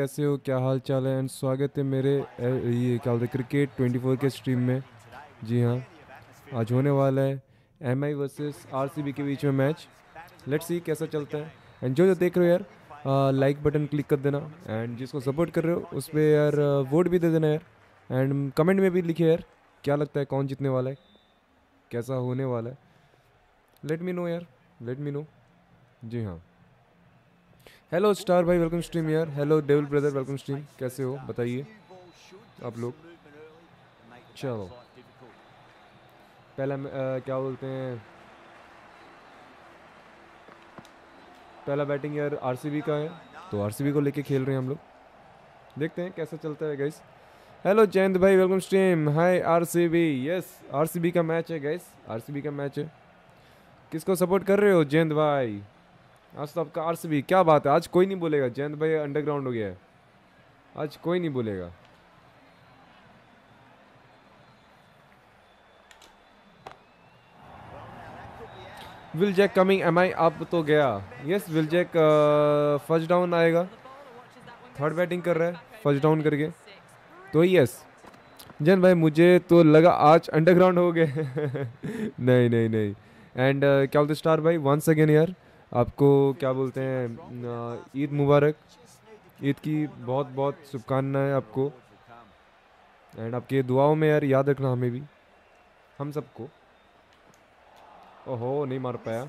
कैसे हो क्या हाल चाल है एंड स्वागत है मेरे ये क्या बोलते क्रिकेट 24 के स्ट्रीम में जी हाँ आज होने वाला है एम आई वर्सेस आर के बीच में मैच लेट्स सी कैसा चलता है एंड जो जो देख रहे हो यार लाइक बटन क्लिक कर देना एंड जिसको सपोर्ट कर रहे हो उस पर यार वोट भी दे देना यार एंड कमेंट में भी लिखे यार क्या लगता है कौन जीतने वाला है कैसा होने वाला है लेट मी नो यार लेट मी नो जी हाँ हेलो स्टार भाई वेलकम स्ट्रीम यार hello devil brother welcome stream कैसे हो बताइए आप लोग चलो पहला आ, क्या बोलते हैं पहला बैटिंग यार आरसीबी का है तो आरसीबी को लेके खेल रहे हैं हम लोग देखते हैं कैसा चलता है गैस हेलो जयंत भाई welcome stream hi RCB yes RCB का मैच है गैस आरसीबी का मैच है किसको सपोर्ट कर रहे हो जयंत भाई आज तो आपका आर्स भी क्या बात है आज कोई नहीं बोलेगा जयंत भाई अंडरग्राउंड हो गया है आज कोई नहीं बोलेगा Will Jack coming M I up तो गया yes Will Jack first down आएगा थर्ड बैटिंग कर रहा है फर्स्ट डाउन करके तो यस जन भाई मुझे तो लगा आज अंडरग्राउंड हो गए नहीं नहीं नहीं एंड uh, क्या बोलते स्टार भाई वंस अगेन यार आपको क्या बोलते हैं ईद मुबारक ईद की बहुत बहुत शुभकामनाएं आपको एंड आपके दुआओं में यार याद रखना हमें भी हम सबको ओहो नहीं मार पाया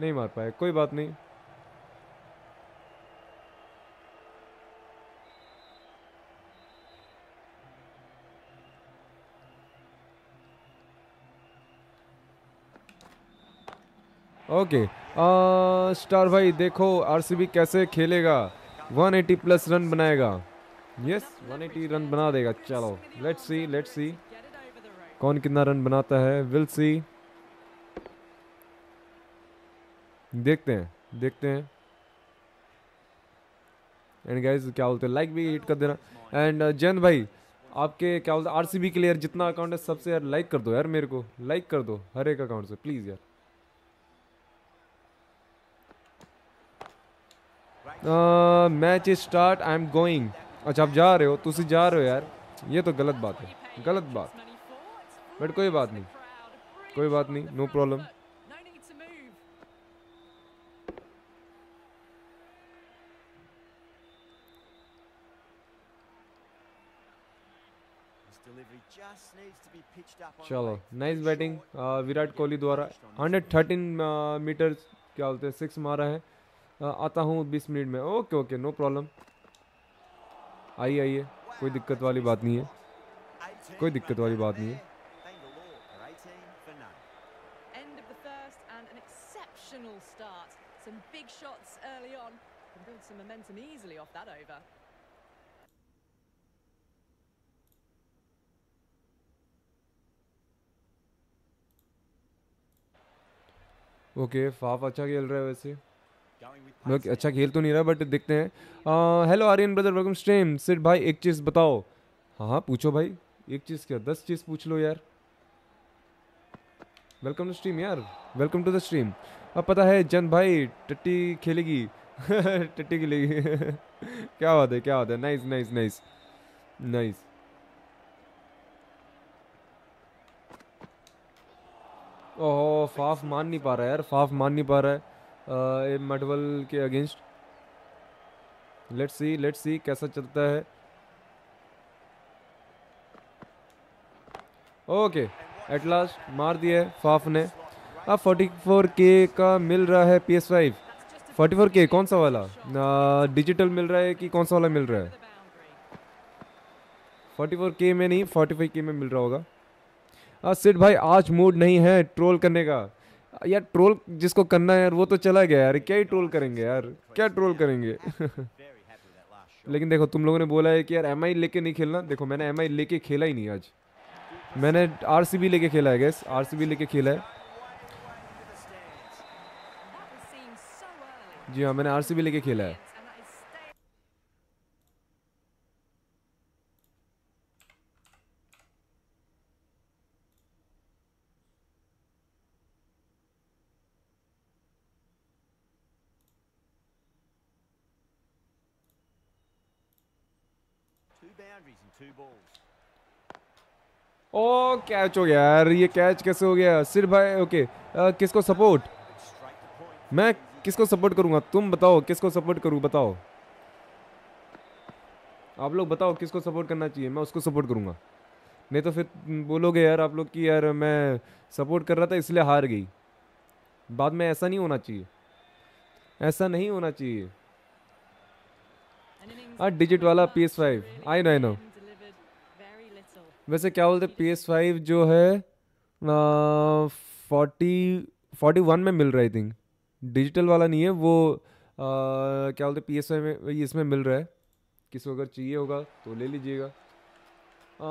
नहीं मार पाया कोई बात नहीं ओके okay. आ, स्टार भाई देखो आरसीबी कैसे खेलेगा 180 प्लस रन बनाएगा यस yes, 180 रन बना देगा चलो लेट सी लेट सी कौन कितना रन बनाता है विल सी देखते हैं देखते हैं एंड गाइज क्या बोलते हैं लाइक भी हिट कर देना एंड uh, जैन भाई आपके क्या बोलते हैं बी के लिए जितना अकाउंट है सबसे यार लाइक कर दो यार मेरे को लाइक कर दो हर एक अकाउंट से प्लीज़ यार match is start I am going अच्छा आप जा रहे हो तुम जा रहे हो यार ये तो गलत बात है गलत बात बट कोई बात नहीं कोई बात नहीं नो प्रॉब्लम चलो नाइस बैटिंग विराट कोहली द्वारा 113 मीटर क्या बोलते हैं सिक्स मारा है आता हूँ बीस मिनट में ओके ओके नो प्रॉब्लम आइए आइए कोई दिक्कत वाली बात नहीं है कोई दिक्कत वाली बात नहीं है Some big shots early on. build some momentum easily off that over. Okay okay, Faf अच्छा खेल रहा है वैसे अच्छा खेल तो नहीं रहा बट देखते हैं hello Aryan brother welcome stream सिर्फ भाई एक चीज़ बताओ हाँ हाँ पूछो भाई एक चीज़ क्या दस चीज़ पूछ लो यार वेलकम टू स्ट्रीम यार वेलकम टू द स्ट्रीम अब पता है जन भाई टट्टी खेलेगी टट्टी खेलेगी क्या बात है क्या बात है nice nice nice nice oh Faf मान नहीं पा रहा है यार फाफ मान नहीं पा रहा है मडवल के against let's see let's see कैसा चलता है ओके एट लास्ट मार दिया फाफ ने अब के का मिल रहा है P S five forty four के कौन सा वाला डिजिटल मिल रहा है कि कौन सा वाला मिल रहा है फोर्टी फोर के में नहीं फोर्टी फाइव के में मिल रहा होगा सिट भाई आज मूड नहीं है ट्रोल करने का यार ट्रोल जिसको करना है यार वो तो चला गया यार क्या ही ट्रोल करेंगे यार क्या ट्रोल करेंगे लेकिन देखो तुम लोगों ने बोला है कि यार एम आई लेके नहीं खेलना देखो मैंने एम आई लेके खेला ही नहीं आज मैंने आर सी बी लेके खेला है गैस आर सी बी लेके खेला है जी हाँ मैंने आर सी बी लेके खेला है ओ कैच oh, हो गया यार ये कैच कैसे हो गया सिर भाई ओके आ, किसको सपोर्ट मैं किसको सपोर्ट करूंगा तुम बताओ किसको सपोर्ट करूं बताओ आप लोग बताओ किसको सपोर्ट करना चाहिए मैं उसको सपोर्ट करूंगा नहीं तो फिर बोलोगे यार आप लोग कि यार मैं सपोर्ट कर रहा था इसलिए हार गई बाद में ऐसा नहीं होना चाहिए ऐसा नहीं होना चाहिए हाँ डिजिट वाला P S five I know I know वैसे क्या बोलते पी एस फाइव जो है फोर्टी फोर्टी वन में मिल रहा है आई थिंक डिजिटल वाला नहीं है वो आ, क्या बोलते पी एस फाइव में इसमें मिल रहा है किसी को अगर चाहिए होगा तो ले लीजिएगा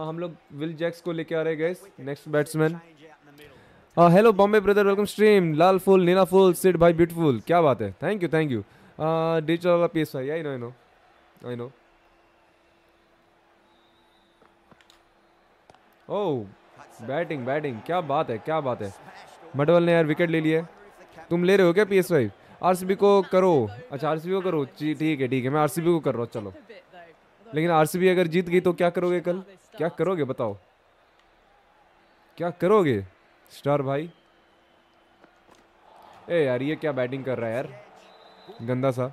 हम लोग विल जैक्स को लेके आ रहे गए next batsman hello Bombay brother welcome stream लाल फुल नीला फुल सिड भाई ब्यूटीफुल क्या बात है thank you thank you digital वाला P S five I know I know I know oh batting batting क्या बात है क्या बात है मटवल ने यार विकेट ले लिया तुम ले रहे हो क्या P S Y R C B को करो अच्छा आर सी बी को करो ठीक है ठीक है मैं आर सी बी को कर रहा हूँ चलो लेकिन आर सी बी अगर जीत गई तो क्या करोगे कल क्या करोगे बताओ क्या करोगे स्टार भाई ए यार ये क्या बैटिंग कर रहा है यार गंदा सा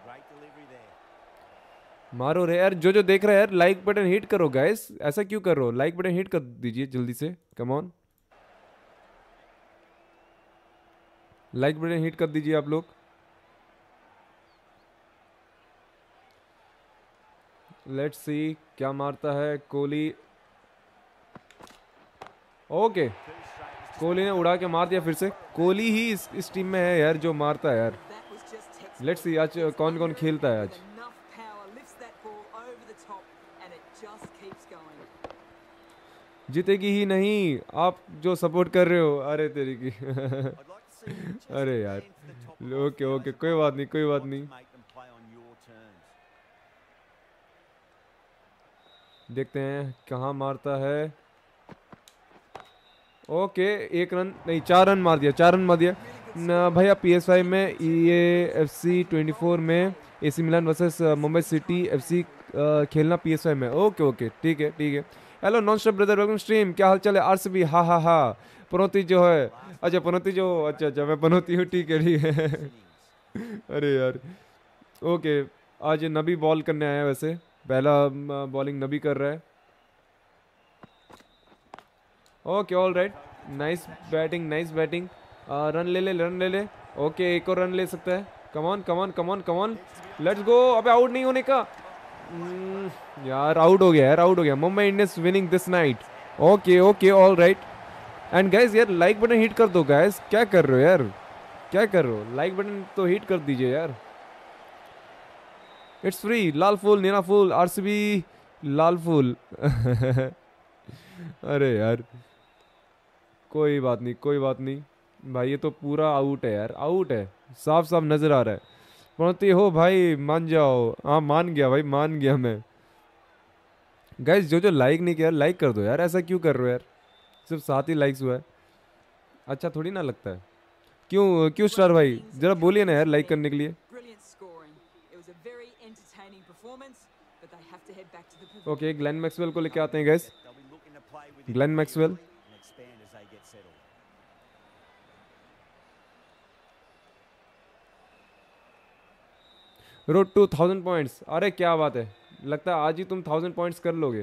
मारो रे यार जो जो देख रहे हैं यार लाइक बटन हिट करो गाइस ऐसा क्यों कर रहे हो लाइक बटन हिट कर दीजिए जल्दी से come on like button hit कर दीजिए आप लोग लेट्स सी क्या मारता है कोहली ओके कोहली ने उड़ा के मार दिया फिर से कोहली ही इस इस टीम में है यार जो मारता है यार लेट्स सी आज कौन कौन खेलता है आज जीतेगी ही नहीं आप जो सपोर्ट कर रहे हो अरे तेरी की अरे यार ओके ओके कोई बात नहीं कोई बात नहीं देखते हैं कहाँ मारता है ओके एक रन नहीं चार रन मार दिया चार रन मार दिया ना भैया पी एस आई में E F C twenty four में A C Milan versus Mumbai City F C खेलना पी एस आई में ओके ओके ठीक है ठीक है hello non stop brother welcome stream क्या हाल चाल है अर्स भी हा हा हा पनौती जो है अच्छा पनौती जो अच्छा अच्छा मैं पनौती हूँ ठीक है ठीक है अरे यार ओके आज नबी बॉल करने आया वैसे पहला बॉलिंग नबी कर रहा है okay all right nice batting nice batting run ले ले रन ले ले ओके एक और रन ले सकता है come on come on come on come on let's go अबे आउट नहीं होने का यार आउट हो गया आउट हो गया Mumbai Indians winning this night okay okay all right and guys यार लाइक बटन हिट कर दो गाइज क्या कर रहे हो यार क्या कर रहे हो लाइक बटन तो हिट कर दीजिए यार इट्स फ्री लाल फूल नीना फूल आर सी बी लाल फूल अरे यार कोई बात नहीं कोई बात नहीं भाई ये तो पूरा आउट है यार आउट है साफ साफ नज़र आ रहा है पहुँचती हो भाई मान जाओ हाँ मान गया भाई मान गया मैं गैस जो जो लाइक नहीं किया लाइक कर दो यार ऐसा क्यों कर रहे हो यार सिर्फ सात ही लाइक्स हुआ है अच्छा थोड़ी ना लगता है क्यों क्यों स्टार भाई जरा बोलिए ना यार लाइक करने के लिए ओके ग्लैन मैक्सवेल को लेके आते हैं guys Glenn Maxwell road two thousand points अरे क्या बात है लगता है आज ही तुम थाउजेंड पॉइंट्स कर लोगे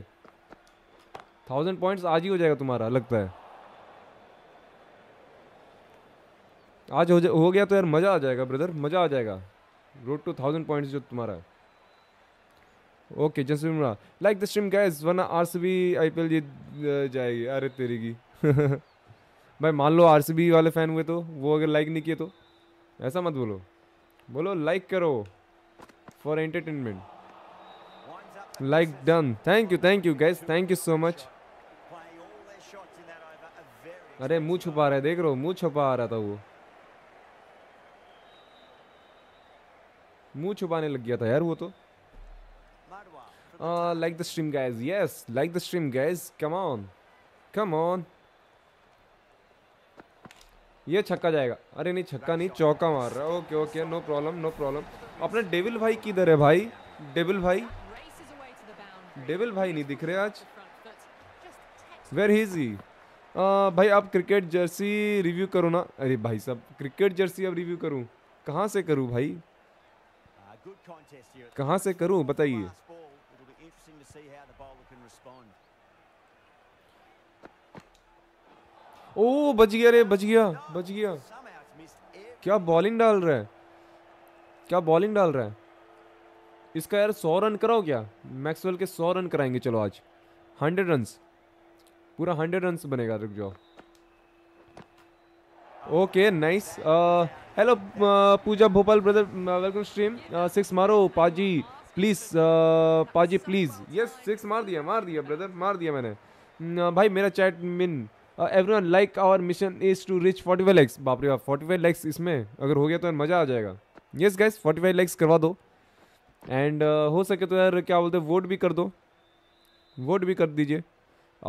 थाउजेंड पॉइंट्स आज ही हो जाएगा तुम्हारा लगता है आज हो हो गया तो यार मज़ा आ जाएगा ब्रदर मज़ा आ जाएगा रोड टू थाउजेंड पॉइंट्स जो तुम्हारा है okay Jasvir like the stream guys वरना R C B I P L जीत जाएगी अरे तेरी की भाई मान लो आर सी बी वाले फ़ैन हुए तो वो अगर लाइक नहीं किए तो ऐसा मत बोलो बोलो लाइक करो for entertainment. Like done. Thank you, thank you guys. Thank you so much. अरे मुंह छुपा रहा है देख रहे हो मुंह छुपा रहा था वो मुंह छुपाने लग गया था यार वो तो like the stream guys yes like the stream guys come on come on ये छक्का जाएगा अरे नहीं छक्का नहीं चौका मार रहा है okay okay no problem no problem अपने डेविल भाई किधर है भाई डेविल भाई डेविल भाई नहीं दिख रहे आज वेर इज ही भाई आप क्रिकेट जर्सी रिव्यू करो ना अरे भाई साहब क्रिकेट जर्सी अब रिव्यू करूँ कहाँ से करूँ भाई कहाँ से करूँ बताइए ओ बच गया रे बच गया बच गया क्या बॉलिंग डाल रहा है क्या बॉलिंग डाल रहा है इसका यार सौ रन कराओ क्या मैक्सवेल के सौ रन कराएंगे चलो आज हंड्रेड रन पूरा हंड्रेड रन बनेगा रुक जाओ okay nice hello Pooja Bhopal brother welcome stream six मारो पाजी प्लीज़ uh, पाजी प्लीज़ यस सिक्स मार दिया मार दिया ब्रदर मार दिया मैंने uh, भाई मेरा चैट मिन everyone like our mission is to reach forty five बाप रे बाप फाइव लैक्स इसमें अगर हो गया तो यार मज़ा आ जाएगा yes guys forty five likes करवा दो एंड uh, हो सके तो यार क्या बोलते हैं वोट भी कर दो वोट भी कर दीजिए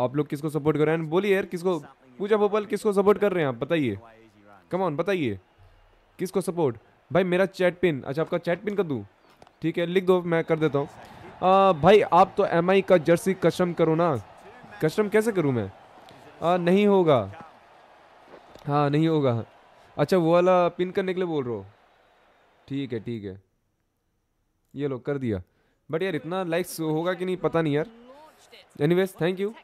आप लोग किसको सपोर्ट कर रहे हैं एंड बोलिए यार किसको पूजा भोपाल किसको सपोर्ट कर रहे हैं आप बताइए ऑन बताइए किसको सपोर्ट भाई मेरा चैट पिन अच्छा आपका चैट पिन कर दूँ ठीक है लिख दो मैं कर देता हूँ uh, भाई आप तो एम का जर्सी कस्टम करो ना कस्टम कैसे करूँ मैं हाँ नहीं होगा हाँ नहीं होगा अच्छा वो वाला पिन करने के लिए बोल रहे हो ठीक है ठीक है ये लो कर दिया बट यार इतना लाइक्स होगा कि नहीं पता नहीं यार एनी थैंक यू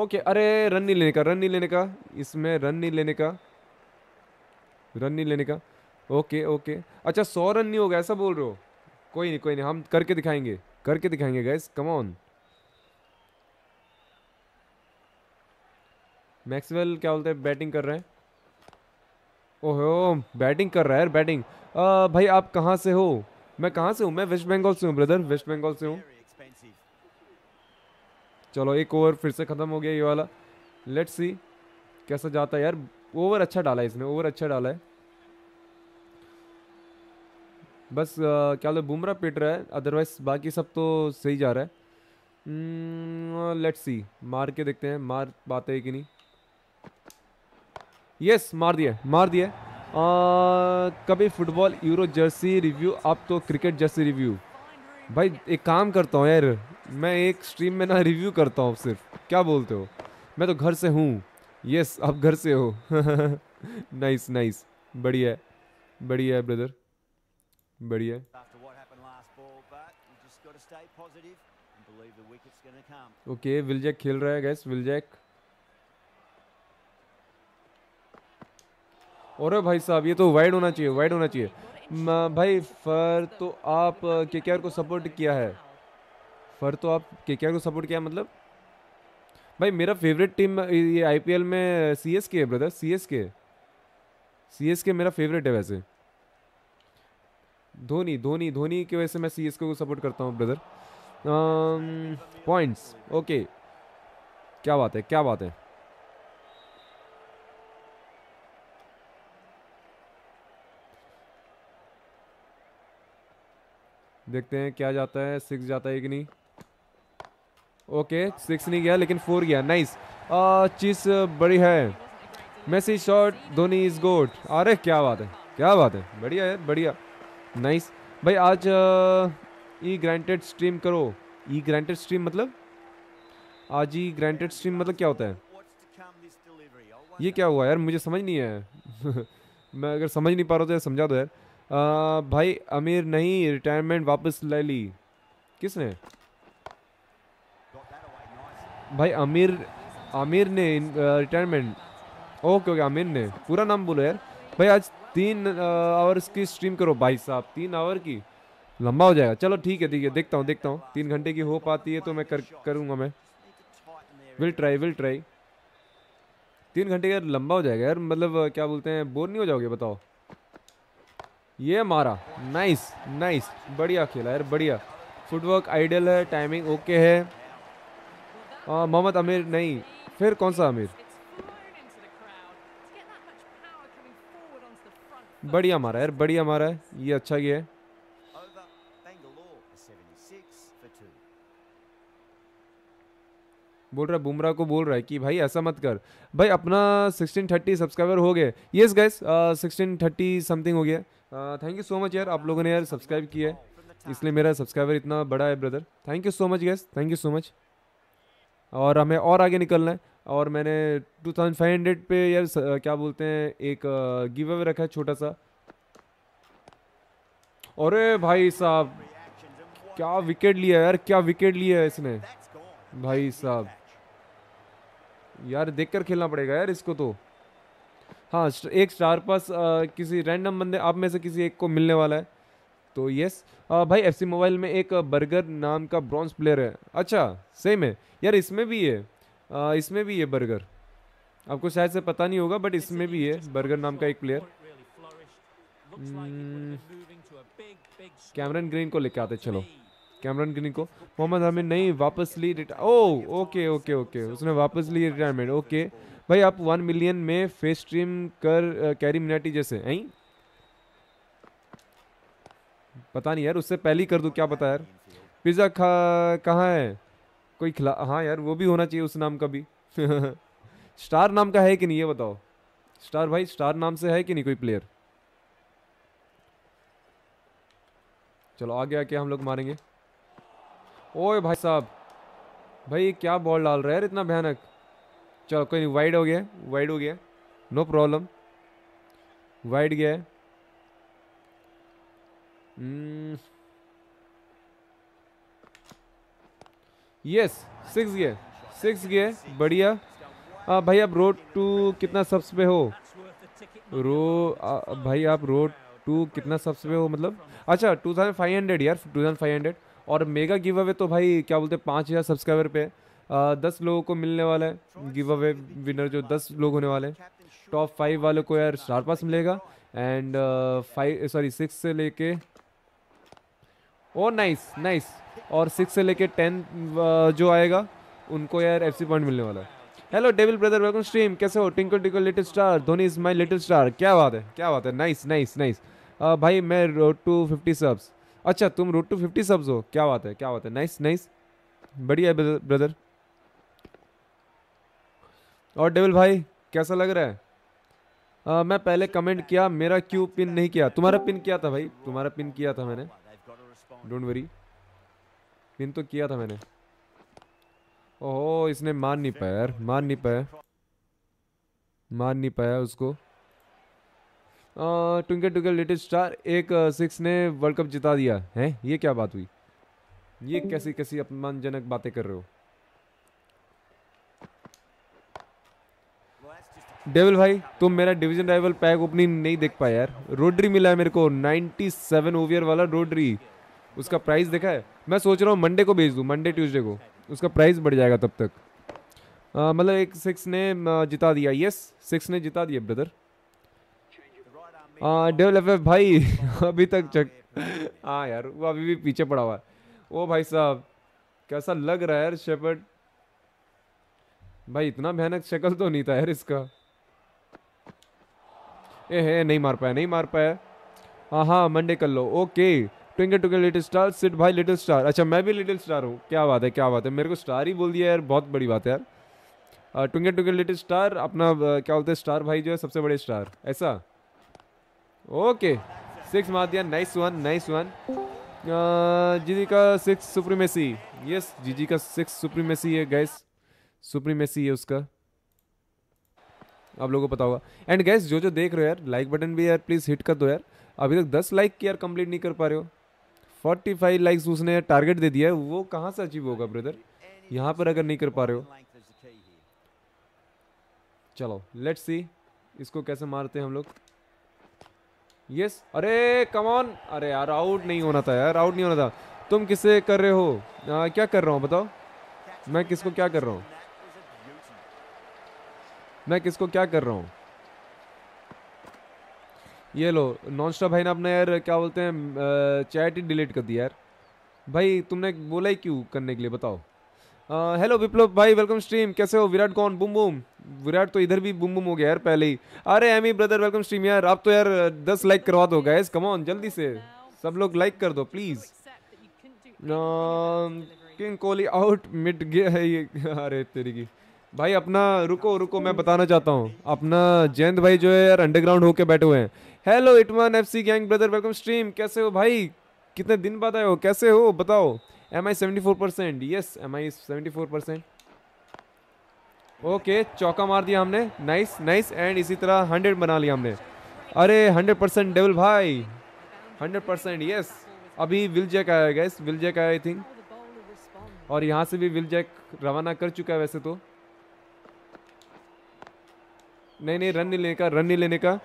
ओके अरे रन नहीं लेने का रन नहीं लेने का इसमें रन नहीं लेने का रन नहीं लेने का ओके ओके अच्छा सौ रन नहीं होगा ऐसा बोल रहे हो कोई नहीं कोई नहीं हम करके दिखाएंगे करके दिखाएंगे गैस कम ऑन मैक्सवेल क्या बोलते हैं बैटिंग कर रहे हैं ओहो बैटिंग कर रहा है बैटिंग आ, भाई आप कहाँ से हो मैं कहाँ से हूँ मैं वेस्ट बंगाल से हूँ ब्रदर वेस्ट बंगाल से हूँ चलो एक ओवर फिर से ख़त्म हो गया ये वाला लेट्स सी कैसा जाता है यार ओवर अच्छा डाला है इसने ओवर अच्छा डाला है बस आ, क्या बोलते बुमरा पिट रहा है अदरवाइज बाकी सब तो सही जा रहा है लेट्स hmm, सी मार के देखते हैं मार पाते हैं कि नहीं यस मार दिए मार दिए कभी फुटबॉल यूरो जर्सी रिव्यू अब तो क्रिकेट जर्सी रिव्यू भाई एक काम करता हूँ यार मैं एक स्ट्रीम में ना रिव्यू करता हूँ सिर्फ क्या बोलते हो मैं तो घर से हूँ यस आप घर से हो नाइस नाइस बढ़िया बढ़िया ब्रदर बढ़िया ओके विलजैक खेल रहा है गैस विलजैक और भाई साहब ये तो वाइड होना चाहिए वाइड होना चाहिए भाई फर तो आप के को सपोर्ट किया है फर तो आप के को सपोर्ट किया मतलब भाई मेरा फेवरेट टीम ये आईपीएल में सी एस के है ब्रदर सी एस के सी एस के मेरा फेवरेट है वैसे धोनी धोनी धोनी की वजह से मैं सी एस के को सपोर्ट करता हूँ ब्रदर पॉइंट्स ओके क्या बात है क्या बात है देखते हैं क्या जाता है सिक्स जाता है कि नहीं ओके सिक्स नहीं गया लेकिन फोर गया नाइस चीज़ बड़ी है Messi shot Dhoni is god अरे क्या बात है क्या बात है बढ़िया है बढ़िया नाइस भाई आज ई ग्रांटेड स्ट्रीम करो ई ग्रांटेड स्ट्रीम मतलब आज ई ग्रांटेड स्ट्रीम मतलब क्या होता है ये क्या हुआ यार मुझे समझ नहीं है मैं अगर समझ नहीं पा रहा तो यार समझा दो यार आ, भाई अमीर नहीं रिटायरमेंट वापस ले ली किसने भाई अमीर आमिर ने रिटायरमेंट ओके ओके आमिर ने पूरा नाम बोलो यार भाई आज तीन आवर्स की स्ट्रीम करो भाई साहब तीन आवर की लंबा हो जाएगा चलो ठीक है ठीक है देखता हूँ देखता हूँ तीन घंटे की हो पाती है तो मैं कर करूँगा मैं विल ट्राई विल ट्राई तीन घंटे का लंबा हो जाएगा यार मतलब क्या बोलते हैं बोर नहीं हो जाओगे बताओ ये मारा नाइस नाइस बढ़िया खेला यार बढ़िया फुटवर्क आइडियल है टाइमिंग ओके है मोहम्मद अमीर नहीं फिर कौन सा अमीर बढ़िया मारा यार बढ़िया मारा है ये अच्छा गया है बोल रहा है बुमराह को बोल रहा है कि भाई ऐसा मत कर भाई अपना 1630 सब्सक्राइबर हो गए यस गाइस 1630 समथिंग हो गया थैंक यू सो मच यार आप लोगों ने यार सब्सक्राइब किया है इसलिए मेरा सब्सक्राइबर इतना बड़ा है brother thank you so much guys thank you so much और हमें और आगे निकलना है और मैंने 2500 पे यार स, uh, क्या बोलते हैं एक गिव uh, अवे रखा है छोटा सा अरे भाई साहब क्या विकेट लिया यार क्या विकेट लिया है इसने भाई साहब यार देखकर खेलना पड़ेगा यार इसको तो हाँ एक स्टार पास किसी रैंडम बंदे आप में से किसी एक को मिलने वाला है तो यस भाई एफ मोबाइल में एक बर्गर नाम का ब्रॉन्ज प्लेयर है अच्छा सेम है यार इसमें भी है इसमें भी है बर्गर आपको शायद से पता नहीं होगा बट इसमें भी है बर्गर नाम का एक प्लेयर कैमरन ग्रीन को लेके आते चलो कैमरन ग्रीन को मोहम्मद हमें नहीं वापस ली retire oh okay okay okay उसने वापस ली रिटायरमेंट ओके भाई आप वन मिलियन में फेस स्ट्रीम कर कैरी मिनाटी जैसे हैं पता नहीं यार उससे पहले ही कर दूँ क्या पता यार पिज़्ज़ा खा कहाँ है कोई खिला हाँ यार वो भी होना चाहिए उस नाम का भी स्टार नाम का है कि नहीं ये बताओ स्टार भाई स्टार नाम से है कि नहीं कोई प्लेयर चलो आगे आके हम लोग मारेंगे ओए भाई साहब भाई क्या बॉल डाल रहा है यार इतना भयानक चलो कोई नहीं वाइड हो गया वाइड हो गया नो प्रॉब्लम वाइड गया यस सिक्स hmm. गया सिक्स गया बढ़िया आ, भाई आप रोड टू कितना सब्स पे हो रो आ, भाई आप रोड टू कितना सब्स पे हो मतलब अच्छा टू थाउजेंड फाइव हंड्रेड यार टू थाउजेंड फाइव हंड्रेड और मेगा गिव अवे तो भाई क्या बोलते हैं पाँच हज़ार सब्सक्राइबर पे है दस लोगों को मिलने वाला है गिव अवे विनर जो दस लोग होने वाले हैं टॉप फाइव वालों को यार स्टार पास मिलेगा एंड फाइव सॉरी सिक्स से लेके ओ नाइस नाइस और सिक्स से लेके टेन जो आएगा उनको यार एफ पॉइंट मिलने वाला है hello devil brother welcome stream कैसे हो twinkle twinkle little star Dhoni is my little star क्या बात है क्या बात है नाइस नाइस नाइस भाई मैं रोड टू फिफ्टी सब्स अच्छा तुम रोड टू फिफ्टी सब्स हो क्या बात है क्या बात है नाइस नाइस बढ़िया ब्रदर और डेविल भाई कैसा लग रहा है आ, मैं पहले कमेंट किया मेरा क्यों पिन नहीं किया तुम्हारा पिन किया था भाई तुम्हारा पिन किया था मैंने डोंट वरी पिन तो किया था मैंने ओहो इसने मान नहीं पाया यार मान नहीं पाया मान नहीं पाया उसको ट्विंकल ट्विंकल लेटेस्ट स्टार एक सिक्स ने वर्ल्ड कप जिता दिया है ये क्या बात हुई ये कैसी कैसी अपमानजनक बातें कर रहे हो डेविल भाई तुम मेरा डिवीजन राइवल पैक ओपनिंग नहीं देख पाए यार रोड्री मिला है मेरे को 97 ओवियर वाला रोड्री उसका प्राइस देखा है मैं सोच रहा हूँ मंडे को भेज दूँ मंडे ट्यूसडे को उसका प्राइस बढ़ जाएगा तब तक मतलब एक सिक्स ने जिता दिया यस सिक्स ने जिता दिया ब्रदर डेवल एफ एफ भाई अभी तक चक हाँ यार वो अभी भी पीछे पड़ा हुआ है ओ भाई साहब कैसा लग रहा है यार शेपर्ड भाई इतना भयानक शक्ल तो नहीं था यार इसका ए है नहीं मार पाया नहीं मार पाया हाँ हाँ मंडे कर लो okay twinkle twinkle little star sit भाई लिटिल स्टार अच्छा मैं भी लिटिल स्टार हूँ क्या बात है क्या बात है मेरे को स्टार ही बोल दिया यार बहुत बड़ी बात है यार ट्विंकल ट्विंकल लिटिल स्टार अपना क्या बोलते हैं स्टार भाई जो है सबसे बड़े स्टार ऐसा ओके सिक्स मार दिया नाइस वन नाइस वन जीजी G six supremacy yes G G six supremacy है गैस सुप्रीमेसी है उसका आप लोगों को पता होगा एंड गैस जो जो देख रहे हो यार लाइक बटन भी यार प्लीज़ हिट कर दो यार अभी तक दस लाइक की यार कंप्लीट नहीं कर पा रहे हो फोर्टी फाइव लाइक्स उसने टारगेट दे दिया है वो कहाँ से अचीव होगा ब्रदर यहाँ पर अगर नहीं कर पा रहे हो चलो लेट्स सी इसको कैसे मारते हैं हम लोग यस yes. अरे कमॉन अरे यार आउट नहीं होना था यार आउट नहीं होना था तुम किसे कर रहे हो आ, क्या कर रहा हूँ बताओ मैं किसको क्या कर रहा हूँ मैं किसको क्या कर रहा हूँ ये लो नॉन स्टॉप भाई ने अपना यार क्या बोलते हैं चैट ही डिलीट कर दिया यार भाई तुमने बोला ही क्यों करने के लिए बताओ हेलो विप्लव भाई वेलकम स्ट्रीम कैसे हो विराट कौन बुम बुम विराट तो इधर भी बुम बुम हो गया यार पहले ही अरे एमी ब्रदर वेलकम स्ट्रीम यार आप तो यार दस लाइक करवा दो गैस ऑन जल्दी से सब लोग लाइक कर दो प्लीज़ किंग कोहली आउट मिट गया है ये अरे तेरी की भाई अपना रुको रुको मैं बताना चाहता हूँ अपना जयंत भाई जो है यार अंडरग्राउंड होके बैठे हुए हैं hello Hitman F C gang brother welcome stream कैसे हो भाई कितने दिन बाद आए हो कैसे हो बताओ M I seventy four percent yes M I seventy four percent okay चौका मार दिया हमने नाइस नाइस एंड इसी तरह हंड्रेड बना लिया हमने अरे हंड्रेड परसेंट डेवल भाई हंड्रेड परसेंट यस अभी विल जैक आया गैस विल जैक आया आई थिंक और यहाँ से भी विल जैक रवाना कर चुका है वैसे तो नहीं नहीं रन नहीं लेने का रन नहीं लेने का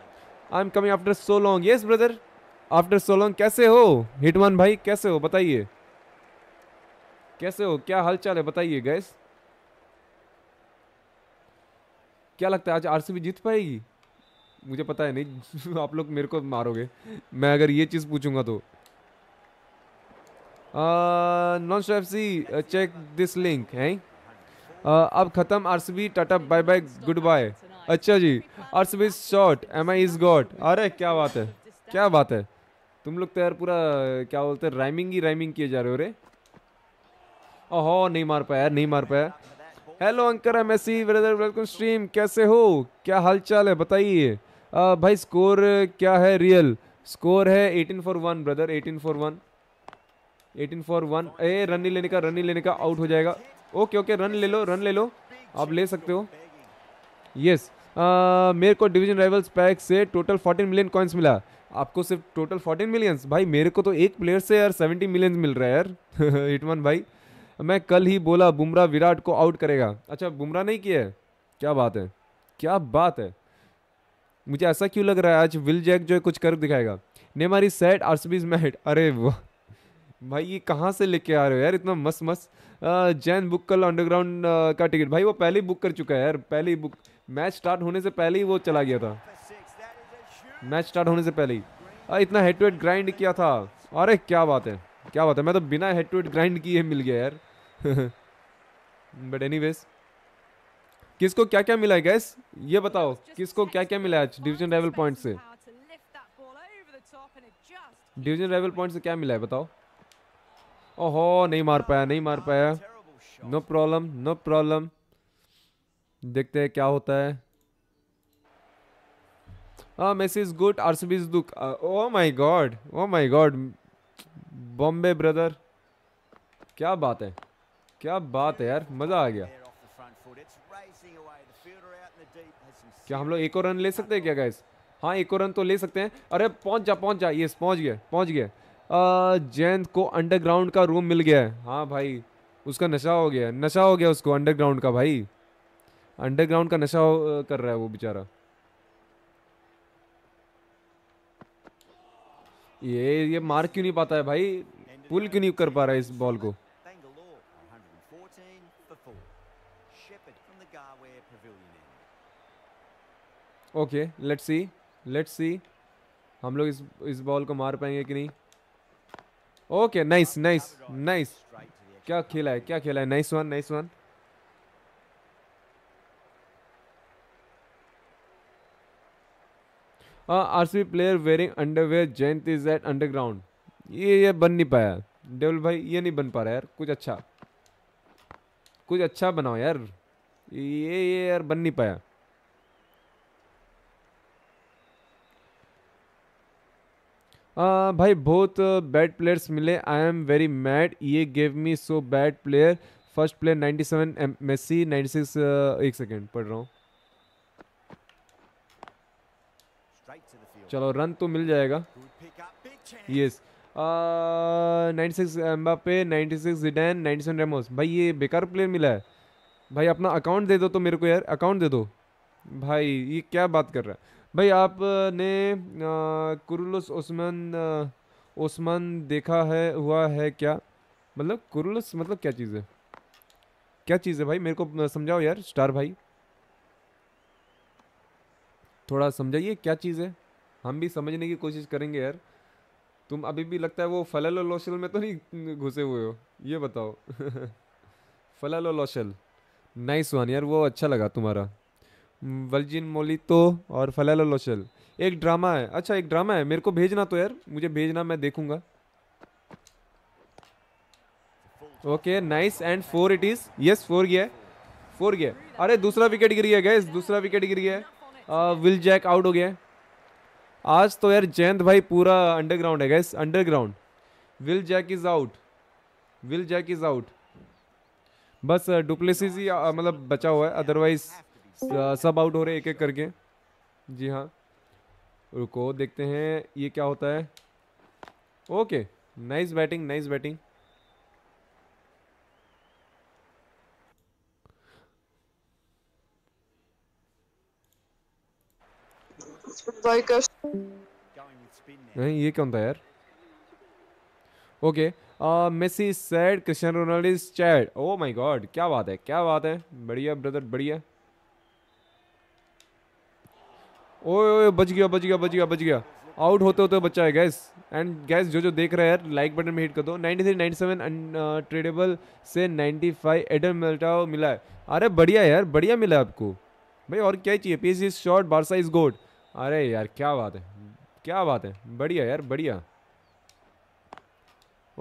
I am coming after so long yes brother after so long कैसे हो हिटमान भाई कैसे हो बताइए कैसे हो क्या हालचाल है बताइए गैस क्या लगता है आज आरसीबी जीत पाएगी मुझे पता है नहीं आप लोग मेरे को मारोगे मैं अगर ये चीज़ पूछूंगा तो non stop see check this link है अब ख़त्म RCB tata bye bye good bye अच्छा जी सब is short M I is God अरे क्या बात है क्या बात है तुम लोग तो यार पूरा क्या बोलते हैं राइमिंग ही राइमिंग किए जा रहे हो रे ओहो नहीं मार पाया नहीं मार पाया hello Ankur M S brother welcome stream कैसे हो क्या हालचाल है बताइए भाई स्कोर क्या है रियल स्कोर है eighteen for one brother eighteen for one eighteen for one ए रन नहीं लेने का रन नहीं लेने का आउट हो जाएगा ओके ओके रन ले लो रन ले लो आप ले सकते हो यस uh, मेरे को डिवीजन राइवल्स पैक से टोटल 14 मिलियन कॉइन्स मिला आपको सिर्फ टोटल 14 मिलियंस भाई मेरे को तो एक प्लेयर से यार 70 मिलियंस मिल रहा है यार हिटमन भाई मैं कल ही बोला बुमराह विराट को आउट करेगा अच्छा बुमराह नहीं किया है क्या बात है क्या बात है मुझे ऐसा क्यों लग रहा है आज विल जैक जो है कुछ कर दिखाएगा नेमारी सेट आर सी मैट अरे वो भाई ये कहाँ से लेके आ रहे हो यार इतना मस्त मस्त uh, जैन बुक कल अंडरग्राउंड uh, का टिकट भाई वो पहले ही बुक कर चुका है यार पहले ही बुक मैच स्टार्ट होने से पहले ही वो चला गया था मैच स्टार्ट होने से पहले ही इतना हेड टू हेड ग्राइंड किया था अरे क्या बात है क्या बात है मैं तो बिना हेड टू हेड ग्राइंड किए मिल गया यार बट एनी किसको क्या क्या मिला है गैस ये बताओ किसको क्या क्या मिला है आज डिविजन रेवल पॉइंट से डिविजन रेवल पॉइंट से क्या मिला है बताओ ओहो नहीं मार पाया नहीं मार पाया नो प्रॉब्लम नो प्रॉब्लम देखते हैं क्या होता है हाँ मेसी गुड आरसीबी दुख oh my god oh my god Bombay brother क्या बात है क्या बात है यार मज़ा आ गया क्या हम लोग एक और रन ले सकते हैं क्या गैस हाँ एक और रन तो ले सकते हैं अरे पहुंच जा पहुंच जा ये पहुंच गया पहुंच गया जयंत को अंडरग्राउंड का रूम मिल गया है हाँ भाई उसका नशा हो गया नशा हो गया उसको अंडरग्राउंड का भाई अंडरग्राउंड का नशा कर रहा है वो बेचारा ये ये मार क्यों नहीं पाता है भाई पुल क्यों नहीं कर पा रहा है इस बॉल को okay let's see let's see हम लोग इस इस बॉल को मार पाएंगे कि नहीं ओके नाइस नाइस नाइस क्या खेला है क्या खेला है nice one nice one RCB player wearing underwear Jayant is at underground ये ये बन नहीं पाया डेवल भाई ये नहीं बन पा रहा यार कुछ अच्छा कुछ अच्छा बनाओ यार ये ये यार बन नहीं पाया आ, भाई बहुत बैड प्लेयर्स मिले आई एम वेरी मैड ये gave me so bad player first player 97 seven Messi 96 एक सेकेंड पढ़ रहा हूँ चलो रन तो मिल जाएगा यस नाइन्टी सिक्स पे ninety six Zidane ninety seven Ramos भाई ये बेकार प्लेयर मिला है भाई अपना अकाउंट दे दो तो मेरे को यार अकाउंट दे दो भाई ये क्या बात कर रहा है भाई आपने कुरुलस ओस्मान ओस्मान देखा है हुआ है क्या मतलब कुरुलस मतलब क्या चीज़ है क्या चीज़ है भाई मेरे को समझाओ यार स्टार भाई थोड़ा समझाइए क्या चीज़ है हम भी समझने की कोशिश करेंगे यार तुम अभी भी लगता है वो फलल और लोशल में तो नहीं घुसे हुए हो ये बताओ फलल और लोशल नाइस वन यार वो अच्छा लगा तुम्हारा वलजिन मोलितो और फलल और लोशल एक ड्रामा है अच्छा एक ड्रामा है मेरे को भेजना तो यार मुझे भेजना मैं देखूंगा okay nice and four it is yes four गया फोर गया अरे दूसरा विकेट गिर गया गैस दूसरा विकेट गिर गया विल जैक आउट हो गया आज तो यार जयंत भाई पूरा अंडरग्राउंड है guys underground Will Jack is out Will Jack is out बस डुप्लेसिस uh, ही uh, मतलब बचा हुआ है अदरवाइज uh, सब आउट हो रहे एक एक करके जी हाँ रुको देखते हैं ये क्या होता है okay nice batting nice batting नहीं ये कौन था यार okay Messi sad Cristiano Ronaldo is chad oh my god क्या बात है क्या बात है बढ़िया ब्रदर बढ़िया ओए ओए बच गया बच गया बच गया बच गया आउट होते होते बच्चा है गैस एंड गैस जो जो देख रहे हैं यार लाइक बटन में हिट कर दो 93 97 ट्रेडेबल से 95 एडम मिल्टाओ मिला है अरे बढ़िया यार बढ़िया मिला आपको भाई और क्या चाहिए piece is short Barca is god अरे यार क्या बात है क्या बात है बढ़िया यार बढ़िया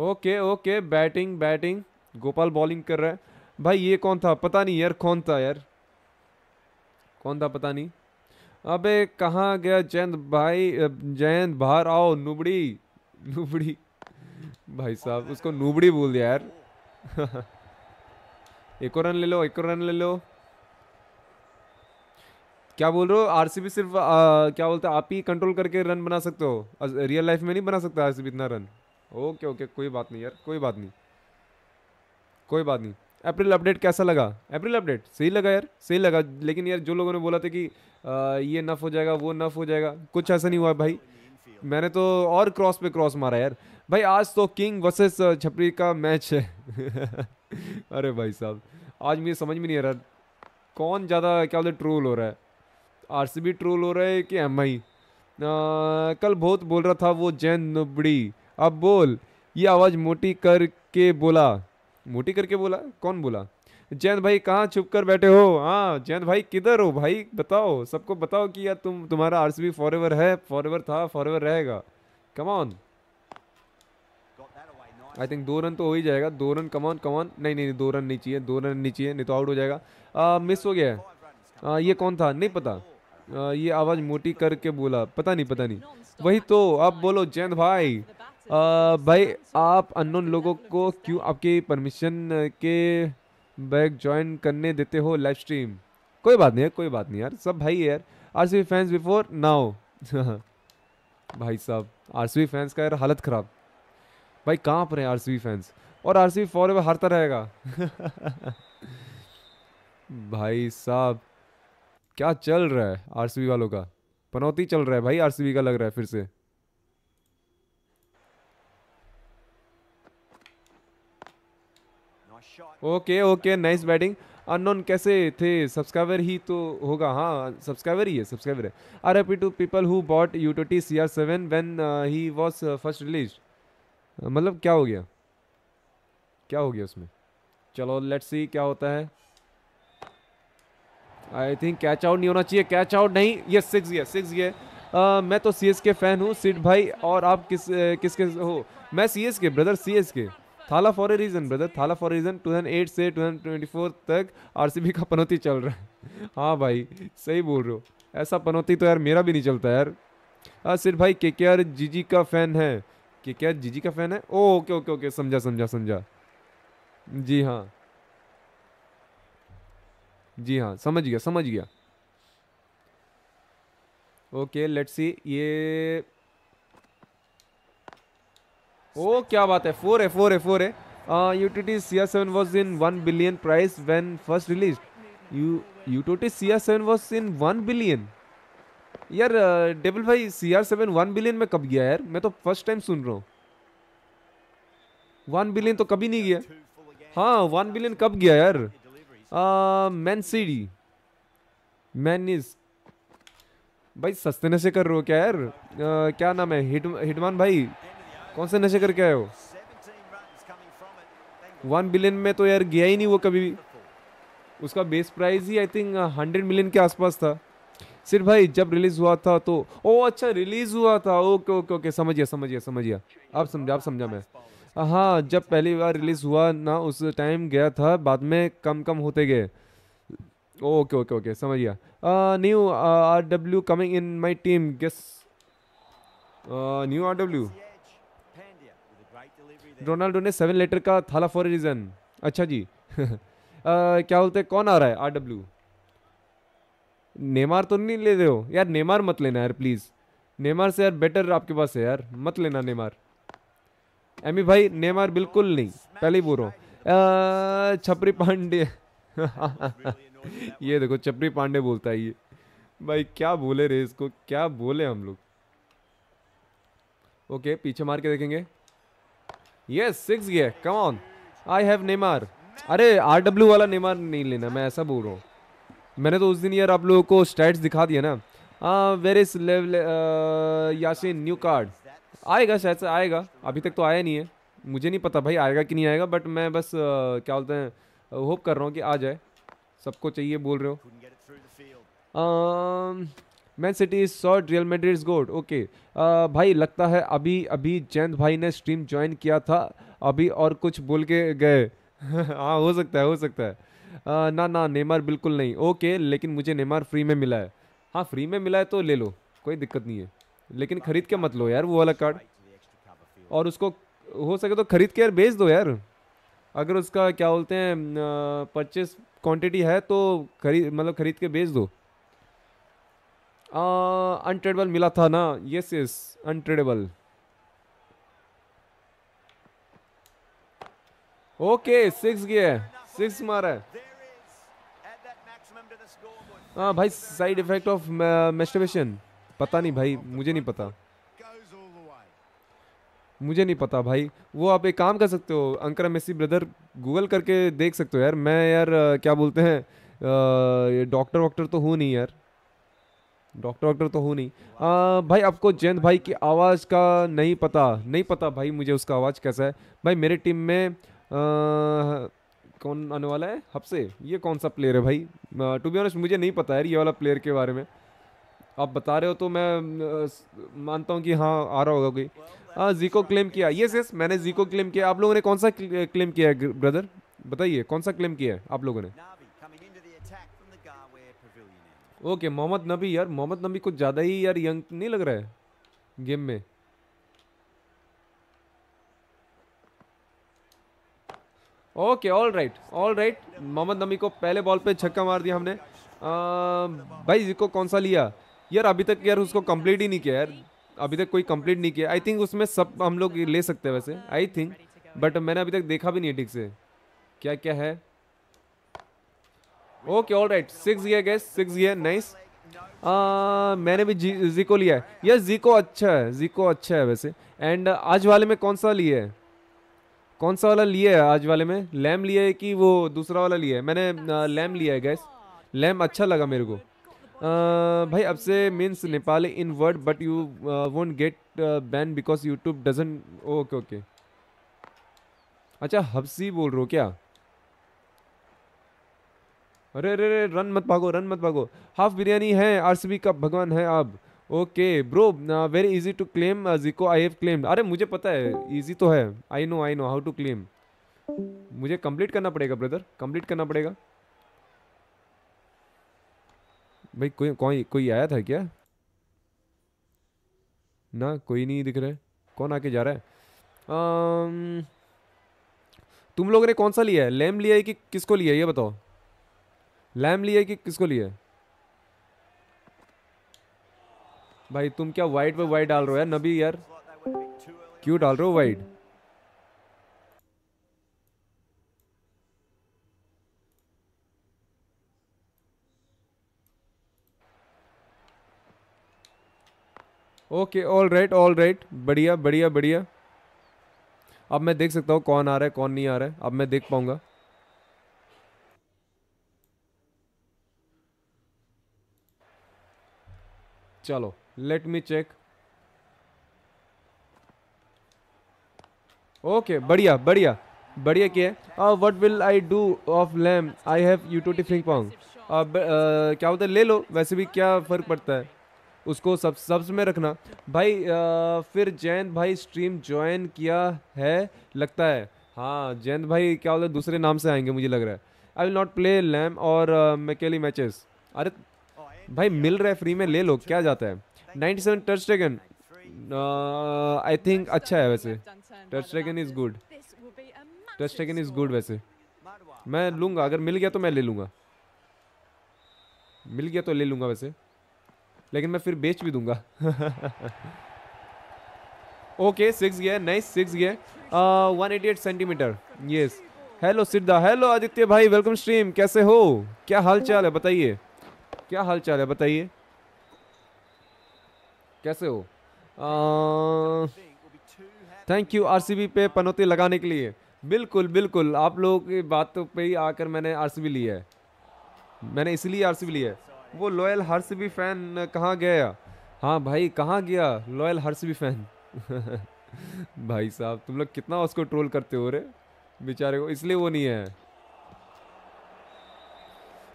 okay okay batting batting Gopal bowling कर रहा है भाई ये कौन था पता नहीं यार कौन था यार कौन था पता नहीं अबे कहाँ गया जयंत भाई जयंत बाहर आओ नुबड़ी नुबड़ी भाई साहब उसको नुबड़ी बोल दिया यार एक और रन ले लो एक और रन ले लो क्या बोल रहे हो आरसीबी सिर्फ आ, क्या बोलते हैं आप ही कंट्रोल करके रन बना सकते हो रियल लाइफ में नहीं बना सकता आरसीबी इतना रन ओके ओके कोई बात नहीं यार कोई बात नहीं कोई बात नहीं अप्रैल अपडेट कैसा लगा अप्रैल अपडेट सही लगा यार सही लगा लेकिन यार जो लोगों ने बोला था कि आ, ये नफ हो जाएगा वो नफ हो जाएगा कुछ ऐसा नहीं हुआ भाई मैंने तो और क्रॉस पे क्रॉस मारा यार भाई आज तो किंग वर्सेस छपरी का मैच है अरे भाई साहब आज मुझे समझ में नहीं आ रहा कौन ज़्यादा क्या बोलते ट्रोल हो रहा है बी ट्रोल हो रहा है कि एम आई कल बहुत बोल रहा था वो जैन नुबड़ी अब बोल ये आवाज़ मोटी करके बोला मोटी करके बोला कौन बोला जैन भाई कहाँ छुप कर बैठे हो हाँ जैन भाई किधर हो भाई बताओ सबको बताओ कि यार तुम तुम्हारा आरसीबी फॉरएवर है फॉरएवर था फॉरएवर रहेगा कमॉन आई थिंक दो रन तो हो ही जाएगा दो रन कमान कमॉन नहीं नहीं दो रन नहीं चाहिए दो रन नहीं चाहिए नहीं तो आउट हो जाएगा मिस हो गया है आ, ये कौन था नहीं पता ये आवाज़ मोटी करके बोला पता नहीं पता नहीं वही तो आप बोलो जैन भाई आ, भाई आप अननोन लोगों को क्यों आपके परमिशन के बैग ज्वाइन करने देते हो लाइव स्ट्रीम कोई बात नहीं है कोई बात नहीं यार सब भाई यार R C fans before now भाई साहब आर सी फैंस का यार हालत ख़राब भाई कहाँ पर है आर सी फैंस और आर सी फॉर एवर हारता रहेगा भाई साहब क्या चल रहा है आरसीबी वालों का पनौती चल रहा है भाई आरसीबी का लग रहा है फिर से okay okay nice batting unknown कैसे थे सब्सक्राइबर ही तो होगा हाँ सब्सक्राइबर ही है सब्सक्राइबर है R AP to people who bought you C R seven when he was first release मतलब क्या हो गया क्या हो गया उसमें चलो लेट्स सी क्या होता है आई थिंक कैच आउट नहीं होना चाहिए कैच आउट नहीं ये सिक्स ये सिक्स ये आ, मैं तो सी के फ़ैन हूँ सिट भाई और आप किस uh, किस के हो मैं सी के ब्रदर सी के Thala for a reason brother Thala for a reason 2008 से 2024 तक आर का पनौती चल रहा है हाँ भाई सही बोल रहे हो ऐसा पनौती तो यार मेरा भी नहीं चलता यार हाँ uh, सिर्फ भाई के के जीजी का फ़ैन है के के जीजी का फ़ैन है ओ ओके ओके ओके समझा समझा समझा जी हाँ जी हाँ समझ गया समझ गया ओके लेट सी ये ओ क्या बात है फोर है फोर है फोर है utility C R seven was in one billion price when first release you utility C R seven was in one billion यार डेबल भाई C R seven one billion में कब गया यार मैं तो फर्स्ट टाइम सुन रहा हूँ वन बिलियन तो कभी नहीं गया हाँ वन बिलियन कब गया यार मैन मैनसीडी मैनिस भाई सस्ते नशे कर रहे हो क्या यार आ, क्या नाम है हिट हिटमान भाई कौन से नशे करके आए हो वन बिलियन में तो यार गया ही नहीं वो कभी भी उसका बेस प्राइस ही आई थिंक हंड्रेड मिलियन के आसपास था सिर्फ भाई जब रिलीज हुआ था तो ओ अच्छा रिलीज हुआ था ओके ओके ओके समझिए समझिए समझिए आप समझा आप समझा मैं हाँ जब पहली बार रिलीज़ हुआ ना उस टाइम गया था बाद में कम कम होते गए ओके ओके ओके समझ गया new R W coming in my team guess new R W Ronaldo ने सेवन लेटर का थाला फॉर रीज़न अच्छा जी uh, क्या बोलते हैं कौन आ रहा है आर डब्ल्यू नेमार तो नहीं ले रहे हो यार नेमार मत लेना यार प्लीज़ नेमार से यार बेटर आपके पास है यार मत लेना नेमार एमी भाई नेमार बिल्कुल नहीं पहले ही बोल रहा हूँ छपरी पांडे ये देखो छपरी पांडे बोलता है ये भाई क्या बोले रे इसको क्या बोले हम लोग ओके पीछे मार के देखेंगे यस सिक्स गया come on I have Neymar अरे आर डब्ल्यू वाला नेमार नहीं लेना मैं ऐसा बोल रहा हूँ मैंने तो उस दिन यार आप लोगों को स्टैट्स दिखा दिया ना वेरिस लेवल यासिन न्यू कार्ड आएगा शायद से आएगा अभी तक तो आया नहीं है मुझे नहीं पता भाई आएगा कि नहीं आएगा बट मैं बस आ, क्या बोलते हैं होप कर रहा हूँ कि आ जाए सबको चाहिए बोल रहे हो Man City is sought real Madrid is good okay भाई लगता है अभी अभी जयंत भाई ने स्ट्रीम ज्वाइन किया था अभी और कुछ बोल के गए हाँ हो सकता है हो सकता है आ, ना ना नेमार बिल्कुल नहीं ओके लेकिन मुझे नेमार फ्री में मिला है हाँ फ्री में मिला है तो ले लो कोई दिक्कत नहीं है लेकिन खरीद के मत लो यार वो वाला कार्ड और उसको हो सके तो खरीद के यार बेच दो यार अगर उसका क्या बोलते हैं परचेस क्वांटिटी है तो खरीद मतलब खरीद के बेच दो अनट्रेडेबल मिला था ना yes yes untradeable okay six गया सिक्स मारा है हाँ भाई साइड इफेक्ट ऑफ मेस्टिवेशन पता नहीं भाई मुझे नहीं पता मुझे नहीं पता भाई वो आप एक काम कर सकते हो अंकर मेसी ब्रदर गूगल करके देख सकते हो यार मैं यार क्या बोलते हैं डॉक्टर वॉक्टर तो हूँ नहीं यार डॉक्टर वॉक्टर तो हूँ नहीं आ, भाई आपको जयंत भाई की आवाज़ का नहीं पता नहीं पता भाई मुझे उसका आवाज़ कैसा है भाई मेरे टीम में आ, कौन आने वाला है हफ्से ये कौन सा प्लेयर है भाई टू बी ऑनेस्ट मुझे नहीं पता यार ये वाला प्लेयर के बारे में आप बता रहे हो तो मैं मानता हूँ कि हाँ आ रहा होगा कोई हाँ जीको क्लेम किया यस यस मैंने जीको क्लेम किया आप लोगों ने कौन सा क्लेम किया है ब्रदर बताइए कौन सा क्लेम किया है आप लोगों ने ओके मोहम्मद नबी यार मोहम्मद नबी कुछ ज़्यादा ही यार यंग नहीं लग रहा है गेम में okay all right all right Mohammad Nabi को पहले बॉल पे छक्का मार दिया हमने आ, भाई जिको कौन सा लिया यार अभी तक यार उसको कंप्लीट ही नहीं किया यार अभी तक कोई कंप्लीट नहीं किया आई थिंक उसमें सब हम लोग ले सकते हैं वैसे आई थिंक बट मैंने अभी तक देखा भी नहीं ठीक से क्या क्या है okay all right six gear guys six gear nice मैंने भी जी जीको लिया है यस जीको अच्छा है जीको अच्छा है वैसे एंड uh, आज वाले में कौन सा लिया है कौन सा वाला लिया है आज वाले में लैम लिया है कि वो दूसरा वाला लिया है मैंने लैम uh, लिया है गैस लैम अच्छा लगा मेरे को Uh, भाई अब से means Nepali in word but you won't get ban because YouTube doesn't okay okay अच्छा हब्सी बोल रहे हो क्या अरे अरे अरे रन मत भागो रन मत भागो हाफ बिरयानी है आरसीबी कप भगवान है अब okay bro very easy to claim Zico I have claimed अरे मुझे पता है इजी तो है I know I know how to claim मुझे कंप्लीट करना पड़ेगा ब्रदर कंप्लीट करना पड़ेगा भाई कोई कोई कोई आया था क्या ना कोई नहीं दिख रहा है कौन आके जा रहा है आम, तुम लोगों ने कौन सा लिया है लैम लिया है कि किसको लिया है ये बताओ लैम लिया है कि किसको लिया है भाई तुम क्या वाइट पे वाइट डाल रहे हो यार नबी यार क्यों डाल रहे हो white okay all right all right बढ़िया बढ़िया बढ़िया अब मैं देख सकता हूँ कौन आ रहा है कौन नहीं आ रहा है अब मैं देख पाऊंगा चलो लेट मी चेक ओके बढ़िया बढ़िया बढ़िया किया what will I do of Lahm I have you two टिफिंग पाउंग क्या होता है ले लो वैसे भी क्या फ़र्क पड़ता है उसको सब सब्स में रखना भाई आ, फिर जैन भाई स्ट्रीम ज्वाइन किया है लगता है हाँ जैन भाई क्या बोलते दूसरे नाम से आएंगे मुझे लग रहा है I will not play Lahm और मैकेली मैचेस अरे भाई मिल रहा है फ्री में ले लो क्या जाता है ninety seven touch dragon I think अच्छा है वैसे touch dragon is good touch dragon is good वैसे मैं लूँगा अगर मिल गया तो मैं ले लूँगा मिल गया तो ले लूँगा वैसे लेकिन मैं फिर बेच भी दूंगा okay six gear nice six gear one eighty eight centimeter yes hello Siddha hello Aditya भाई वेलकम स्ट्रीम कैसे हो क्या हाल चाल है बताइए क्या हाल चाल है बताइए कैसे हो थैंक यू आरसीबी पे पनौती लगाने के लिए बिल्कुल बिल्कुल आप लोगों की बातों पे ही आकर मैंने आरसीबी लिया है मैंने इसलिए आरसीबी लिया है वो लॉयल हर्स भी फैन कहाँ गया हाँ भाई कहाँ गया लोयल हर्ष भी फैन भाई साहब तुम लोग कितना उसको ट्रोल करते हो रे बेचारे को इसलिए वो नहीं है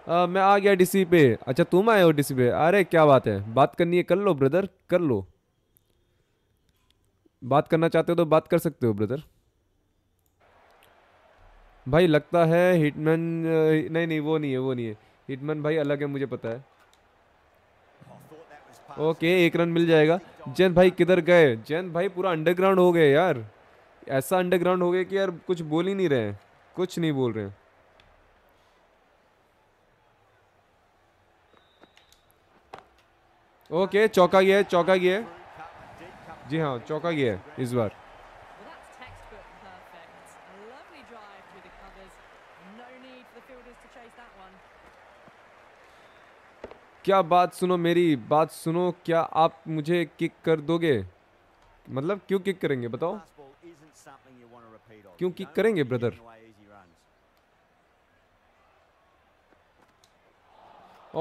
आ, मैं आ गया डीसी पे अच्छा तुम आए हो डीसी पे अरे क्या बात है बात करनी है कर लो ब्रदर कर लो बात करना चाहते हो तो बात कर सकते हो ब्रदर भाई लगता है हिटमैन नहीं नहीं वो नहीं है वो नहीं है हिटमन भाई अलग है मुझे पता है ओके एक रन मिल जाएगा जैन भाई किधर गए जैन भाई पूरा अंडरग्राउंड हो गए यार ऐसा अंडरग्राउंड हो गया कि यार कुछ बोल ही नहीं रहे कुछ नहीं बोल रहे ओके चौका गया है चौका गया है जी हाँ चौका गया है इस बार क्या बात सुनो मेरी बात सुनो क्या आप मुझे किक कर दोगे मतलब क्यों किक करेंगे बताओ क्यों किक करेंगे ब्रदर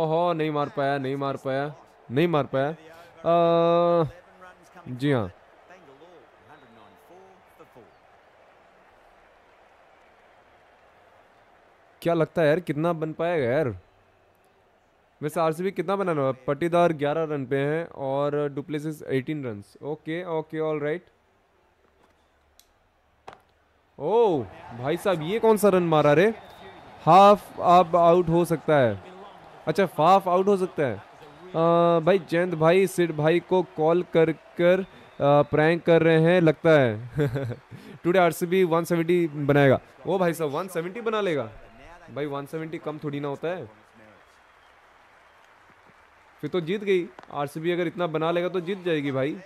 ओहो नहीं मार पाया नहीं मार पाया नहीं मार पाया आ, जी हाँ क्या लगता है यार कितना बन पाएगा यार वैसे आर कितना बनाना हुआ पटीदार ग्यारह रन पे हैं और du Plessis eighteen run okay okay all right oh भाई साहब ये कौन सा रन मारा रे हाफ आप आउट हो सकता है अच्छा हाफ आउट हो सकता है आ, भाई जयंत भाई सिड भाई को कॉल कर कर प्रैंक कर रहे हैं लगता है टुडे आरसीबी 170 बनाएगा ओ भाई साहब 170 बना लेगा भाई 170 कम थोड़ी ना होता है फिर तो जीत गई आरसीबी अगर इतना बना लेगा तो जीत जाएगी भाई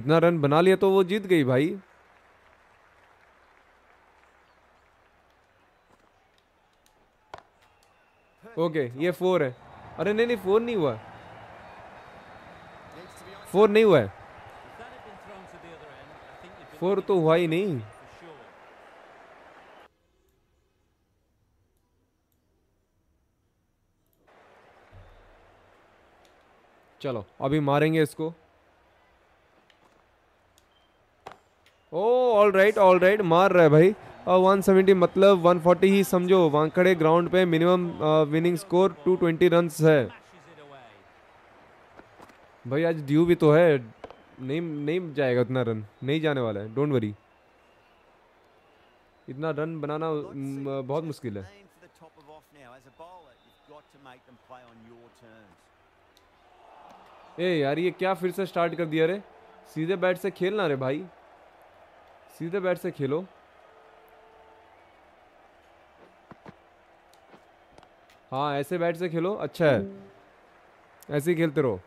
इतना रन बना लिया तो वो जीत गई भाई ओके ये फोर है अरे नहीं नहीं फोर नहीं हुआ फोर नहीं हुआ है फोर तो हुआ ही नहीं चलो अभी मारेंगे इसको oh all right all right मार रहा है भाई और सेवेंटी मतलब 140 ही समझो वांकड़े ग्राउंड पे मिनिमम विनिंग स्कोर 220 रन है भाई आज ड्यू भी तो है नहीं नहीं जाएगा उतना रन नहीं जाने वाला है डोंट वरी इतना रन बनाना बहुत मुश्किल है ए यार ये क्या फिर से स्टार्ट कर दिया रे सीधे बैट से खेलना रे भाई सीधे बैट से खेलो हाँ ऐसे बैट से खेलो अच्छा है ऐसे ही खेलते रहो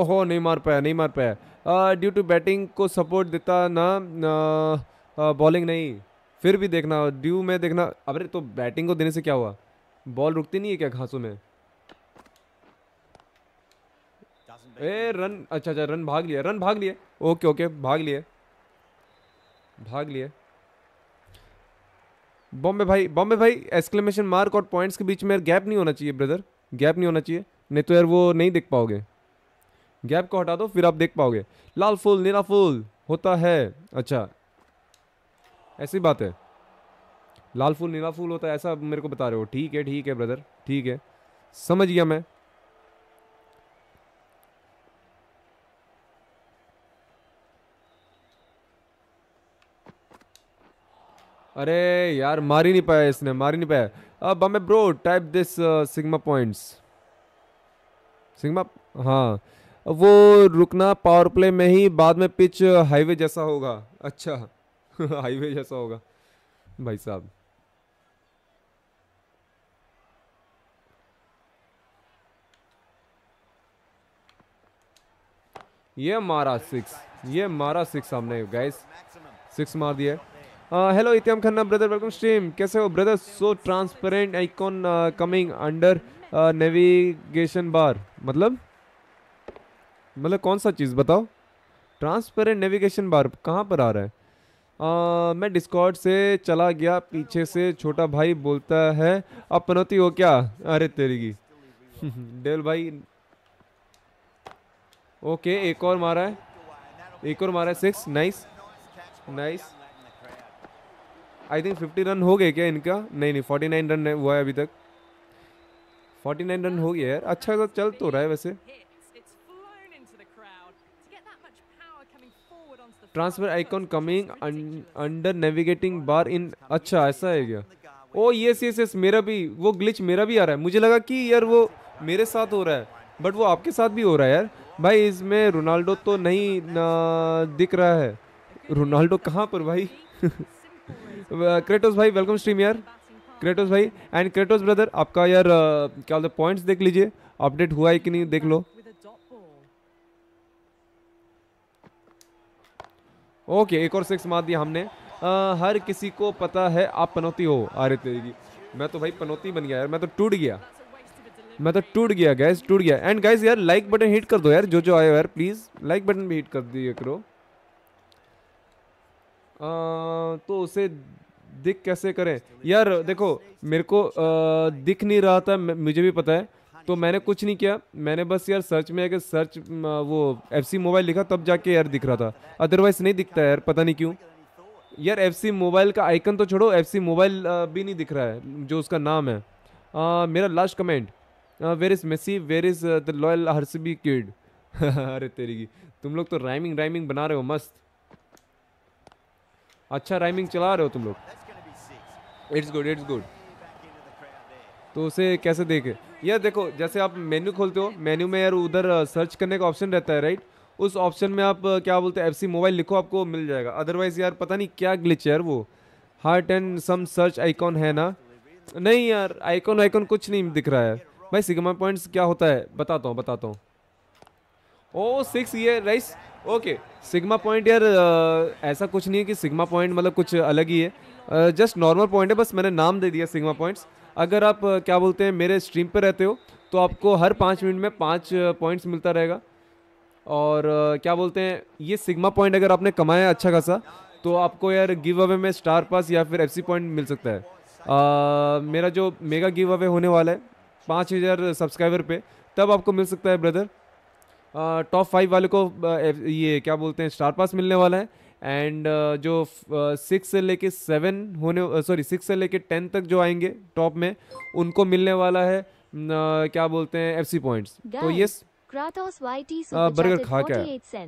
ओहो नहीं मार पाया नहीं मार पाया ड्यू टू बैटिंग को सपोर्ट देता ना बॉलिंग नहीं फिर भी देखना ड्यू में देखना अरे तो बैटिंग को देने से क्या हुआ बॉल रुकती नहीं है क्या घासों में ए रन अच्छा अच्छा रन भाग लिया रन भाग लिए ओके ओके भाग लिए भाग लिए बॉम्बे भाई बॉम्बे भाई एक्सक्लेमेशन मार्क और पॉइंट्स के बीच में गैप नहीं होना चाहिए ब्रदर गैप नहीं होना चाहिए नहीं तो यार वो नहीं देख पाओगे गैप को हटा दो फिर आप देख पाओगे लाल फूल नीला फूल होता है अच्छा ऐसी बात है लाल फूल नीला फूल होता है ऐसा मेरे को बता रहे हो ठीक है ठीक है ब्रदर ठीक है समझ गया मैं अरे यार मार ही नहीं पाया इसने मार ही नहीं पाया अब हमें bro type this sigma points sigma हाँ वो रुकना पावर प्ले में ही बाद में पिच हाईवे जैसा होगा अच्छा हाईवे जैसा होगा भाई साहब ये मारा सिक्स ये मारा सिक्स सामने गैस सिक्स मार दिया हेलो इतम खन्ना ब्रदर वेलकम स्ट्रीम कैसे हो brother so transparent icon coming under navigation bar मतलब मतलब कौन सा चीज़ बताओ ट्रांसपेरेंट नेविगेशन बार कहाँ पर आ रहा है आ, मैं डिस्कॉर्ड से चला गया पीछे से छोटा भाई बोलता है अब पनौती हो क्या अरे तेरी की डेल भाई ओके एक और मारा है एक और मारा है six nice nice I think fifty run हो गए क्या इनका नहीं नहीं फोर्टी नाइन रन हुआ है अभी तक फोर्टी नाइन रन हो गया यार अच्छा तो चल तो रहा है वैसे transfer icon coming under navigating bar in अच्छा ऐसा है क्या ओ यस यस यस मेरा भी वो ग्लिच मेरा भी आ रहा है मुझे लगा कि यार वो मेरे साथ हो रहा है बट वो आपके साथ भी हो रहा है यार भाई इसमें रोनाल्डो तो नहीं ना दिख रहा है रोनाल्डो कहाँ पर भाई क्रेटोस भाई वेलकम स्ट्रीम यार क्रेटोस भाई एंड क्रेटोस ब्रदर आपका यार uh, क्या बोलते पॉइंट्स देख लीजिए अपडेट हुआ है कि नहीं देख लो ओके एक और सिक्स मार दिया हमने आ, हर किसी को पता है आप पनौती हो आरे तेरी मैं तो भाई पनौती बन गया यार मैं तो टूट गया मैं तो टूट गया गैस टूट गया एंड गैस यार लाइक बटन हिट कर दो यार जो जो आए यार प्लीज़ लाइक बटन भी हिट कर दिए करो तो उसे दिख कैसे करें यार देखो मेरे को आ, दिख नहीं रहा था मुझे भी पता है तो मैंने कुछ नहीं किया मैंने बस यार सर्च में अगर सर्च वो एफ मोबाइल लिखा तब जाके यार दिख रहा था अदरवाइज नहीं दिखता यार पता नहीं क्यों यार एफ मोबाइल का आइकन तो छोड़ो एफ मोबाइल भी नहीं दिख रहा है जो उसका नाम है आ, मेरा last comment where is Messi where is the loyal B kid अरे तेरी की तुम लोग तो राइमिंग राइमिंग बना रहे हो मस्त अच्छा राइमिंग चला रहे हो तुम लोग इट्स गुड इट्स गुड तो उसे कैसे देखें यार देखो जैसे आप मेन्यू खोलते हो मेन्यू में यार उधर सर्च करने का ऑप्शन रहता है राइट उस ऑप्शन में आप क्या बोलते हैं एफ मोबाइल लिखो आपको मिल जाएगा अदरवाइज़ यार पता नहीं क्या ग्लिच यार वो heart and some search icon है ना नहीं यार आइकॉन आइकॉन कुछ नहीं दिख रहा है भाई सिग्मा पॉइंट्स क्या होता है बताता हूँ बताता हूँ ओ सिक्स ये राइस ओके सिग्मा पॉइंट यार आ, ऐसा कुछ नहीं है कि सिग्मा पॉइंट मतलब कुछ अलग ही है जस्ट नॉर्मल पॉइंट है बस मैंने नाम दे दिया सिग्मा पॉइंट्स अगर आप क्या बोलते हैं मेरे स्ट्रीम पर रहते हो तो आपको हर पाँच मिनट में पाँच पॉइंट्स मिलता रहेगा और क्या बोलते हैं ये सिग्मा पॉइंट अगर आपने कमाया अच्छा खासा तो आपको यार गिव अवे में स्टार पास या फिर एफ पॉइंट मिल सकता है आ, मेरा जो मेगा गिव अवे होने वाला है पाँच हज़ार सब्सक्राइबर पे तब आपको मिल सकता है ब्रदर टॉप फाइव वाले को ये क्या बोलते हैं स्टार पास मिलने वाला है एंड uh, जो सिक्स uh, से लेके सेवन होने सॉरी uh, सिक्स से लेके टेन तक जो आएंगे टॉप में उनको मिलने वाला है न, क्या बोलते हैं सी पॉइंट तो ये बर्गर uh, खा क्या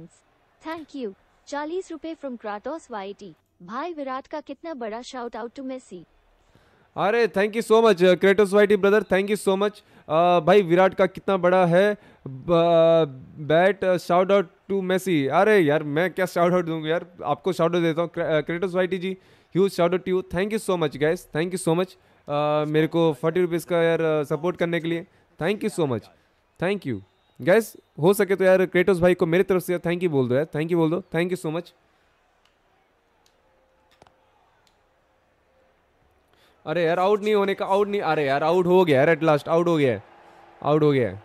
थैंक यू चालीस रुपए फ्रॉम क्राटोस वाई भाई विराट का कितना बड़ा शाउट आउट टू मेसी अरे thank you so much Kratos Whitey brother thank you so much भाई विराट का कितना बड़ा है bat shout out to Messi अरे यार मैं क्या शाउट आउट दूंगा यार आपको शाउट आउट देता हूँ Kratos Whitey ji huge shout out you thank you so much guys thank you so much मेरे को फोर्टी रुपीज़ का यार सपोर्ट करने के लिए thank you so much thank you guys हो सके तो यार क्रेटोस भाई को मेरी तरफ से थैंक यू बोल दो यार थैंक यू बोल दो थैंक यू सो मच अरे यार आउट नहीं होने का आउट नहीं अरे यार आउट हो गया यार एट लास्ट आउट हो गया आउट हो गया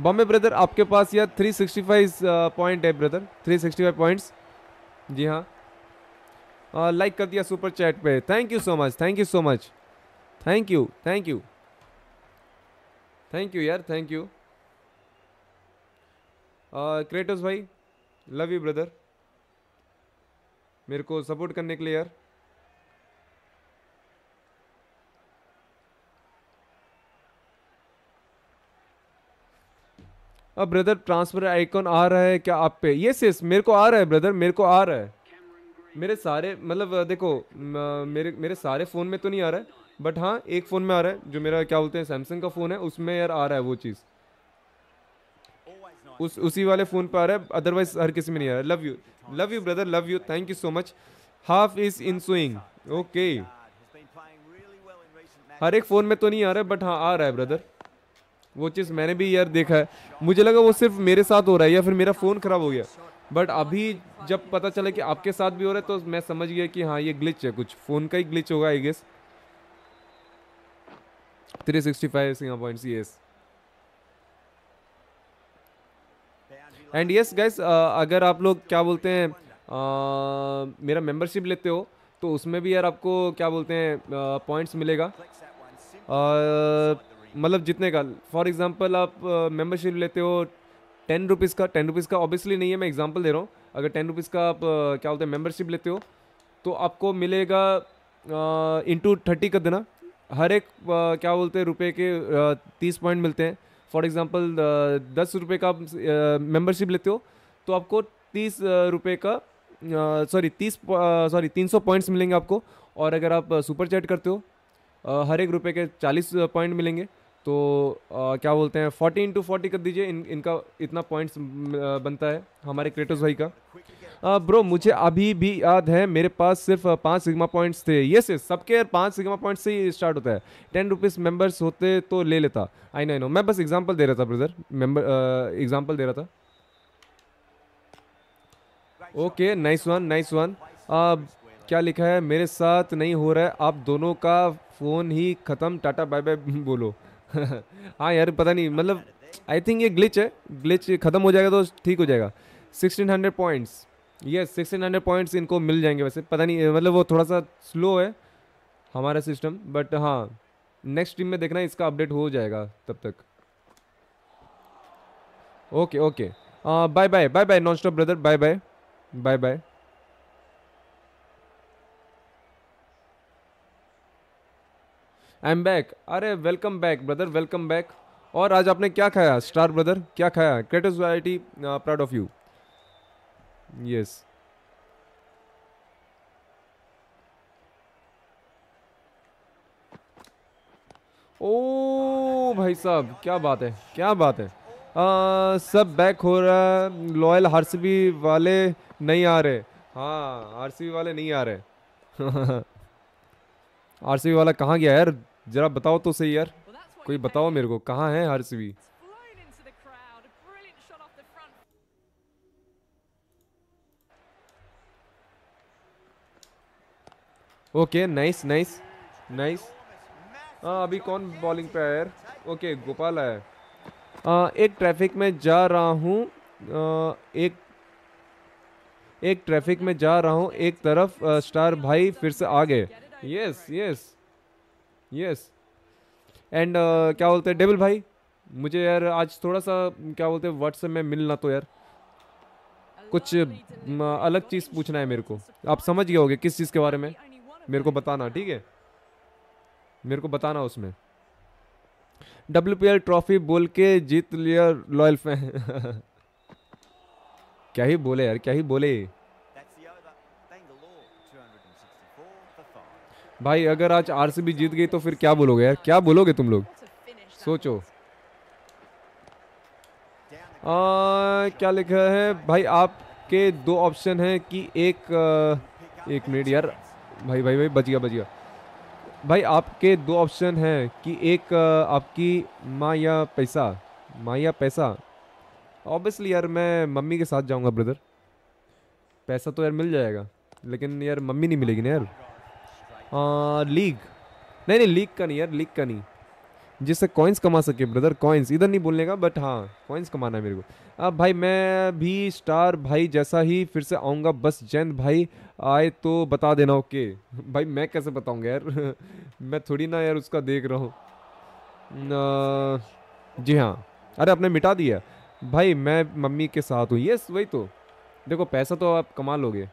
बॉम्बे ब्रदर आपके पास यार फाइव पॉइंट uh, है ब्रदर फाइव पॉइंट्स जी हाँ लाइक uh, कर दिया सुपर चैट पे thank you so much thank you so much thank you thank you thank you यार थैंक यू क्रेटोस भाई लव यू ब्रदर मेरे को सपोर्ट करने के लिए यार अब ब्रदर ट्रांसफर आइकॉन आ रहा है क्या आप पे यस यस मेरे को आ रहा है ब्रदर मेरे को आ रहा है मेरे सारे मतलब देखो मेरे मेरे सारे फ़ोन में तो नहीं आ रहा है बट हाँ एक फ़ोन में आ रहा है जो मेरा क्या बोलते हैं सैमसंग का फ़ोन है उसमें यार आ रहा है वो चीज़ उस उसी वाले फ़ोन पर आ रहा है अदरवाइज हर किसी में नहीं आ रहा है love you love you brother love you thank you so much half is in swing okay हर एक फ़ोन में तो नहीं आ रहा है बट हाँ आ रहा है ब्रदर वो चीज़ मैंने भी यार देखा है मुझे लगा वो सिर्फ मेरे साथ हो रहा है या फिर मेरा फ़ोन ख़राब हो गया बट अभी जब पता चला कि आपके साथ भी हो रहा है तो मैं समझ गया कि हाँ ये ग्लिच है कुछ फ़ोन का ही ग्लिच होगा I guess three sixty five सिंगा points yes and yes guys अगर आप लोग क्या बोलते हैं uh, मेरा मेंबरशिप लेते हो तो उसमें भी यार आपको क्या बोलते हैं पॉइंट्स uh, मिलेगा uh, मतलब जितने का फॉर एग्ज़ाम्पल आप मेंबरशिप लेते हो टेन रुपीज़ का टेन रुपीज़ का ऑब्वियसली नहीं है मैं एग्ज़ाम्पल दे रहा हूँ अगर टेन रुपीज़ का आप क्या बोलते हैं मेम्बरशिप लेते हो तो आपको मिलेगा इंटू थर्टी का देना हर एक क्या बोलते हैं रुपये के तीस पॉइंट मिलते हैं फॉर एग्ज़ाम्पल दस रुपये का आप मेम्बरशिप लेते हो तो आपको तीस रुपये का सॉरी तीस सॉरी तीन सौ पॉइंट्स मिलेंगे आपको और अगर आप सुपर चैट करते हो हर एक रुपये के चालीस पॉइंट मिलेंगे तो आ, क्या बोलते हैं फोर्टी इंटू फोर्टी कर दीजिए इन इनका इतना पॉइंट्स बनता है हमारे क्रेटोस भाई का आ, ब्रो मुझे अभी भी याद है मेरे पास सिर्फ पाँच सिग्मा पॉइंट्स थे ये से सबके पाँच सिग्मा पॉइंट्स से ही स्टार्ट होता है टेन रुपीज़ मेम्बर्स होते तो ले लेता आई नो आई नो मैं बस एग्जाम्पल दे रहा था ब्रदर मेम्बर एग्जाम्पल दे रहा था okay nice one nice one क्या लिखा है मेरे साथ नहीं हो रहा है आप दोनों का फ़ोन ही ख़त्म टाटा बाय बाय बोलो हाँ यार पता नहीं मतलब आई थिंक ये ग्लिच है ग्लिच ख़त्म हो जाएगा तो ठीक हो जाएगा sixteen hundred points yes sixteen hundred points इनको मिल जाएंगे वैसे पता नहीं मतलब वो थोड़ा सा स्लो है हमारा सिस्टम बट हाँ नेक्स्ट टीम में देखना इसका अपडेट हो जाएगा तब तक okay okay bye bye bye bye non stop brother bye bye bye bye I am back अरे welcome back brother welcome back और आज आपने क्या खाया स्टार ब्रदर क्या खाया greatest variety proud of you yes oh भाई साहब क्या बात है क्या बात है आ, सब बैक हो रहा है लॉयल आरसीबी वाले नहीं आ रहे हाँ आरसीबी वाले नहीं आ रहे आर वाला कहाँ गया यार जरा बताओ तो सही यार कोई बताओ मेरे को कहाँ है Harshvi okay nice nice nice हाँ अभी कौन बॉलिंग पे है यार ओके गोपाल है हाँ, आ, एक ट्रैफिक में जा रहा हूँ एक एक ट्रैफिक में जा रहा हूँ एक तरफ आ, स्टार भाई फिर से आ गए yes yes yes and uh, क्या बोलते हैं डेबल भाई मुझे यार आज थोड़ा सा क्या बोलते हैं व्हाट्सएप में मिलना तो यार कुछ अलग चीज़ पूछना है मेरे को आप समझ गए होगे किस चीज़ के बारे में मेरे को बताना ठीक है मेरे को बताना उसमें डब्ल्यू ट्रॉफी बोल के जीत लिया लॉयल फैन क्या ही बोले यार क्या ही बोले भाई अगर आज आरसीबी जीत गई तो फिर क्या बोलोगे यार क्या बोलोगे तुम लोग सोचो आ, क्या लिखा है भाई आपके दो ऑप्शन हैं कि एक एक मिनट यार भाई भाई भाई बच गया बच गया भाई आपके दो ऑप्शन हैं कि एक आपकी माँ या पैसा माँ या पैसा ऑब्वियसली यार मैं मम्मी के साथ जाऊंगा ब्रदर पैसा तो यार मिल जाएगा लेकिन यार मम्मी नहीं मिलेगी ना यार लीग नहीं नहीं लीग का नहीं यार लीग का नहीं जिससे कॉइन्स कमा सके ब्रदर कॉइन्स इधर नहीं बोलने का बट हाँ कॉइन्स कमाना है मेरे को अब भाई मैं भी स्टार भाई जैसा ही फिर से आऊँगा बस जैन भाई आए तो बता देना ओके भाई मैं कैसे बताऊँगा यार मैं थोड़ी ना यार उसका देख रहा हूँ जी हाँ अरे आपने मिटा दिया भाई मैं मम्मी के साथ हूँ यस वही तो देखो पैसा तो आप कमा लोगे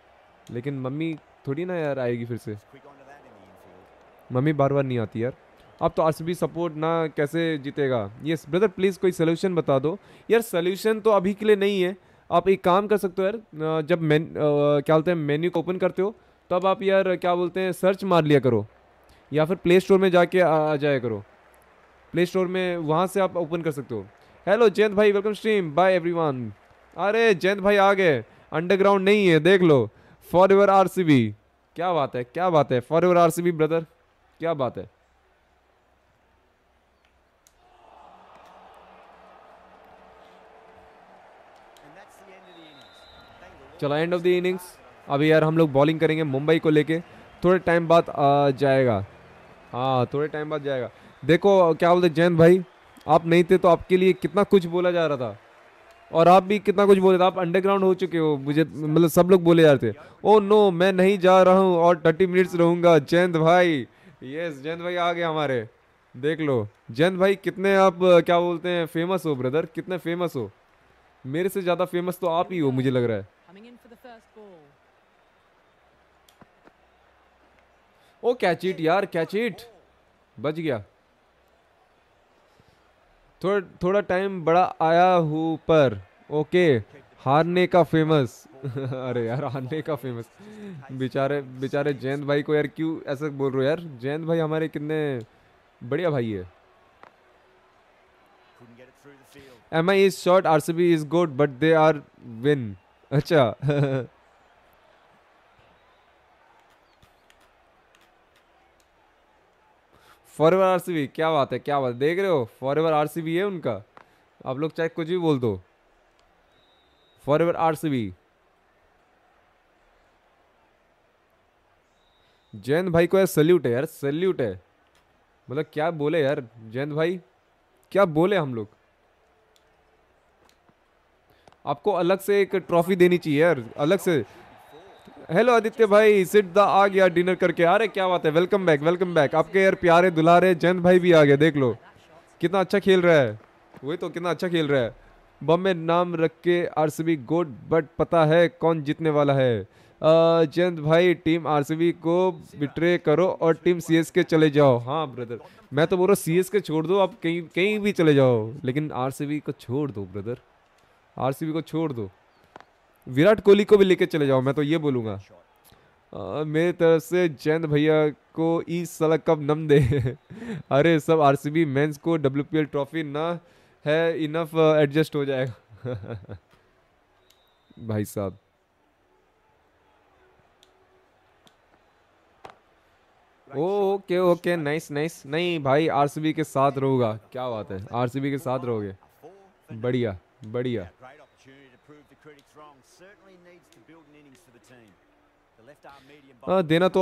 लेकिन मम्मी थोड़ी ना यार आएगी फिर से मम्मी बार बार नहीं आती यार अब तो भी सपोर्ट ना कैसे जीतेगा ये ब्रदर प्लीज़ कोई सोल्यूशन बता दो यार सोल्यूशन तो अभी के लिए नहीं है आप एक काम कर सकते हो यार जब मैन क्या बोलते हैं मेन्यू को ओपन करते हो तब आप यार क्या बोलते हैं सर्च मार लिया करो या फिर प्ले स्टोर में जाके आ, आ जाया करो प्ले स्टोर में वहाँ से आप ओपन कर सकते हो हेलो जयंत भाई वेलकम स्ट्रीम बाय एवरीवन अरे जयंत भाई आ गए अंडरग्राउंड नहीं है देख लो फॉर एवर आर क्या बात है क्या बात है फॉर एवर आर ब्रदर क्या बात है चला एंड ऑफ द इनिंग्स अभी यार हम लोग बॉलिंग करेंगे मुंबई को लेके थोड़े टाइम बाद जाएगा हाँ थोड़े टाइम बाद जाएगा देखो क्या बोलते जयंत भाई आप नहीं थे तो आपके लिए कितना कुछ बोला जा रहा था और आप भी कितना कुछ बोले थे आप अंडरग्राउंड हो चुके हो मुझे मतलब सब लोग बोले जा रहे थे ओ oh नो मैं नहीं जा रहा हूँ और थर्टी मिनट्स रहूँगा जयंत भाई यस जयंत भाई आ गए हमारे देख लो जयंत भाई कितने आप क्या बोलते हैं फेमस हो ब्रदर कितने फेमस हो मेरे से ज़्यादा फेमस तो आप ही हो मुझे लग रहा है ओ कैचिट यार कैचिट बच गया थोड़ा थोड़ा टाइम बड़ा आया हूँ पर ओके हारने का फेमस अरे यार हारने का फेमस बेचारे बेचारे जयंत भाई को यार क्यों ऐसा बोल रहे हो यार जयंत भाई हमारे कितने बढ़िया भाई है M I is short R C B is good but they are win अच्छा फॉरवर आर सी बी क्या बात है क्या बात है देख रहे हो फॉरवर आर सी बी है उनका आप लोग चाहे कुछ भी बोल दो फॉर एवर बी जयंत भाई को यार सल्यूट है यार सल्यूट है मतलब क्या बोले यार जयंत भाई क्या बोले हम लोग आपको अलग से एक ट्रॉफी देनी चाहिए यार अलग से हेलो आदित्य भाई सिट द आ गया डिनर करके अरे क्या बात है वेलकम बैक वेलकम बैक आपके यार प्यारे दुलारे जयंत भाई भी आ गए देख लो कितना अच्छा खेल रहा है वही तो कितना अच्छा खेल रहा है बॉम्बे नाम रख के R C B good but पता है कौन जीतने वाला है जयंत भाई टीम आर सी बी को बिट्रे करो और टीम सी एस के चले जाओ हाँ ब्रदर मैं तो बोल रहा हूँ सी एस के छोड़ दो आप कहीं कहीं भी चले जाओ लेकिन आर सी बी को छोड़ दो ब्रदर आर सी बी को छोड़ दो विराट कोहली को भी लेके चले जाओ मैं तो ये बोलूँगा मेरी तरफ से जयंत भैया को ई सड़क कब नम दे अरे सब आर सी बी मेंस को एल ट्रॉफी ना है इनफ एडजस्ट uh, हो जाएगा भाई साहब ओके ओके नाइस नाइस नहीं भाई आरसीबी के साथ रहूंगा क्या बात है आरसीबी के साथ रहोगे बढ़िया बढ़िया हाँ, देना तो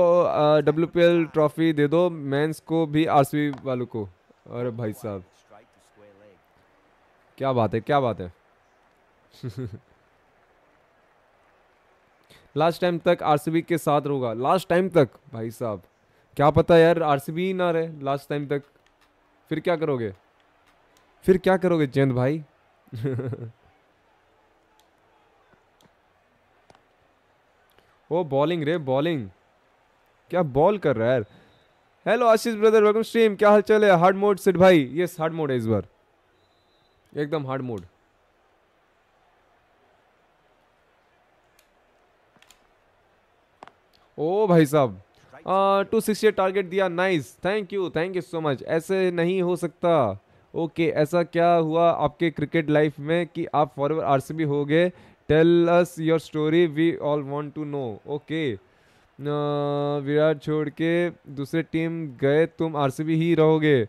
डब्ल्यू uh, ट्रॉफी दे दो मेंस को भी आरसीबी वालों को अरे भाई साहब क्या बात है क्या बात है लास्ट टाइम तक आरसीबी के साथ रहूँगा लास्ट टाइम तक भाई साहब क्या पता यार आरसीबी ना रहे लास्ट टाइम तक फिर क्या करोगे फिर क्या करोगे चंद भाई ओ बॉलिंग रे बॉलिंग क्या बॉल कर रहा है यार hello Ashish brother welcome stream क्या हाल चल है हार्ड मोड सिट भाई यस हार्ड मोड है इस बार एकदम हार्ड मोड ओ भाई साहब टू सिक्सटी टारगेट दिया nice thank you thank you so much ऐसे नहीं हो सकता ओके okay, ऐसा क्या हुआ आपके क्रिकेट लाइफ में कि आप फॉरवर आरसीबी हो गए tell us your story we all want to know okay Virat छोड़ के दूसरे टीम गए तुम आरसीबी ही रहोगे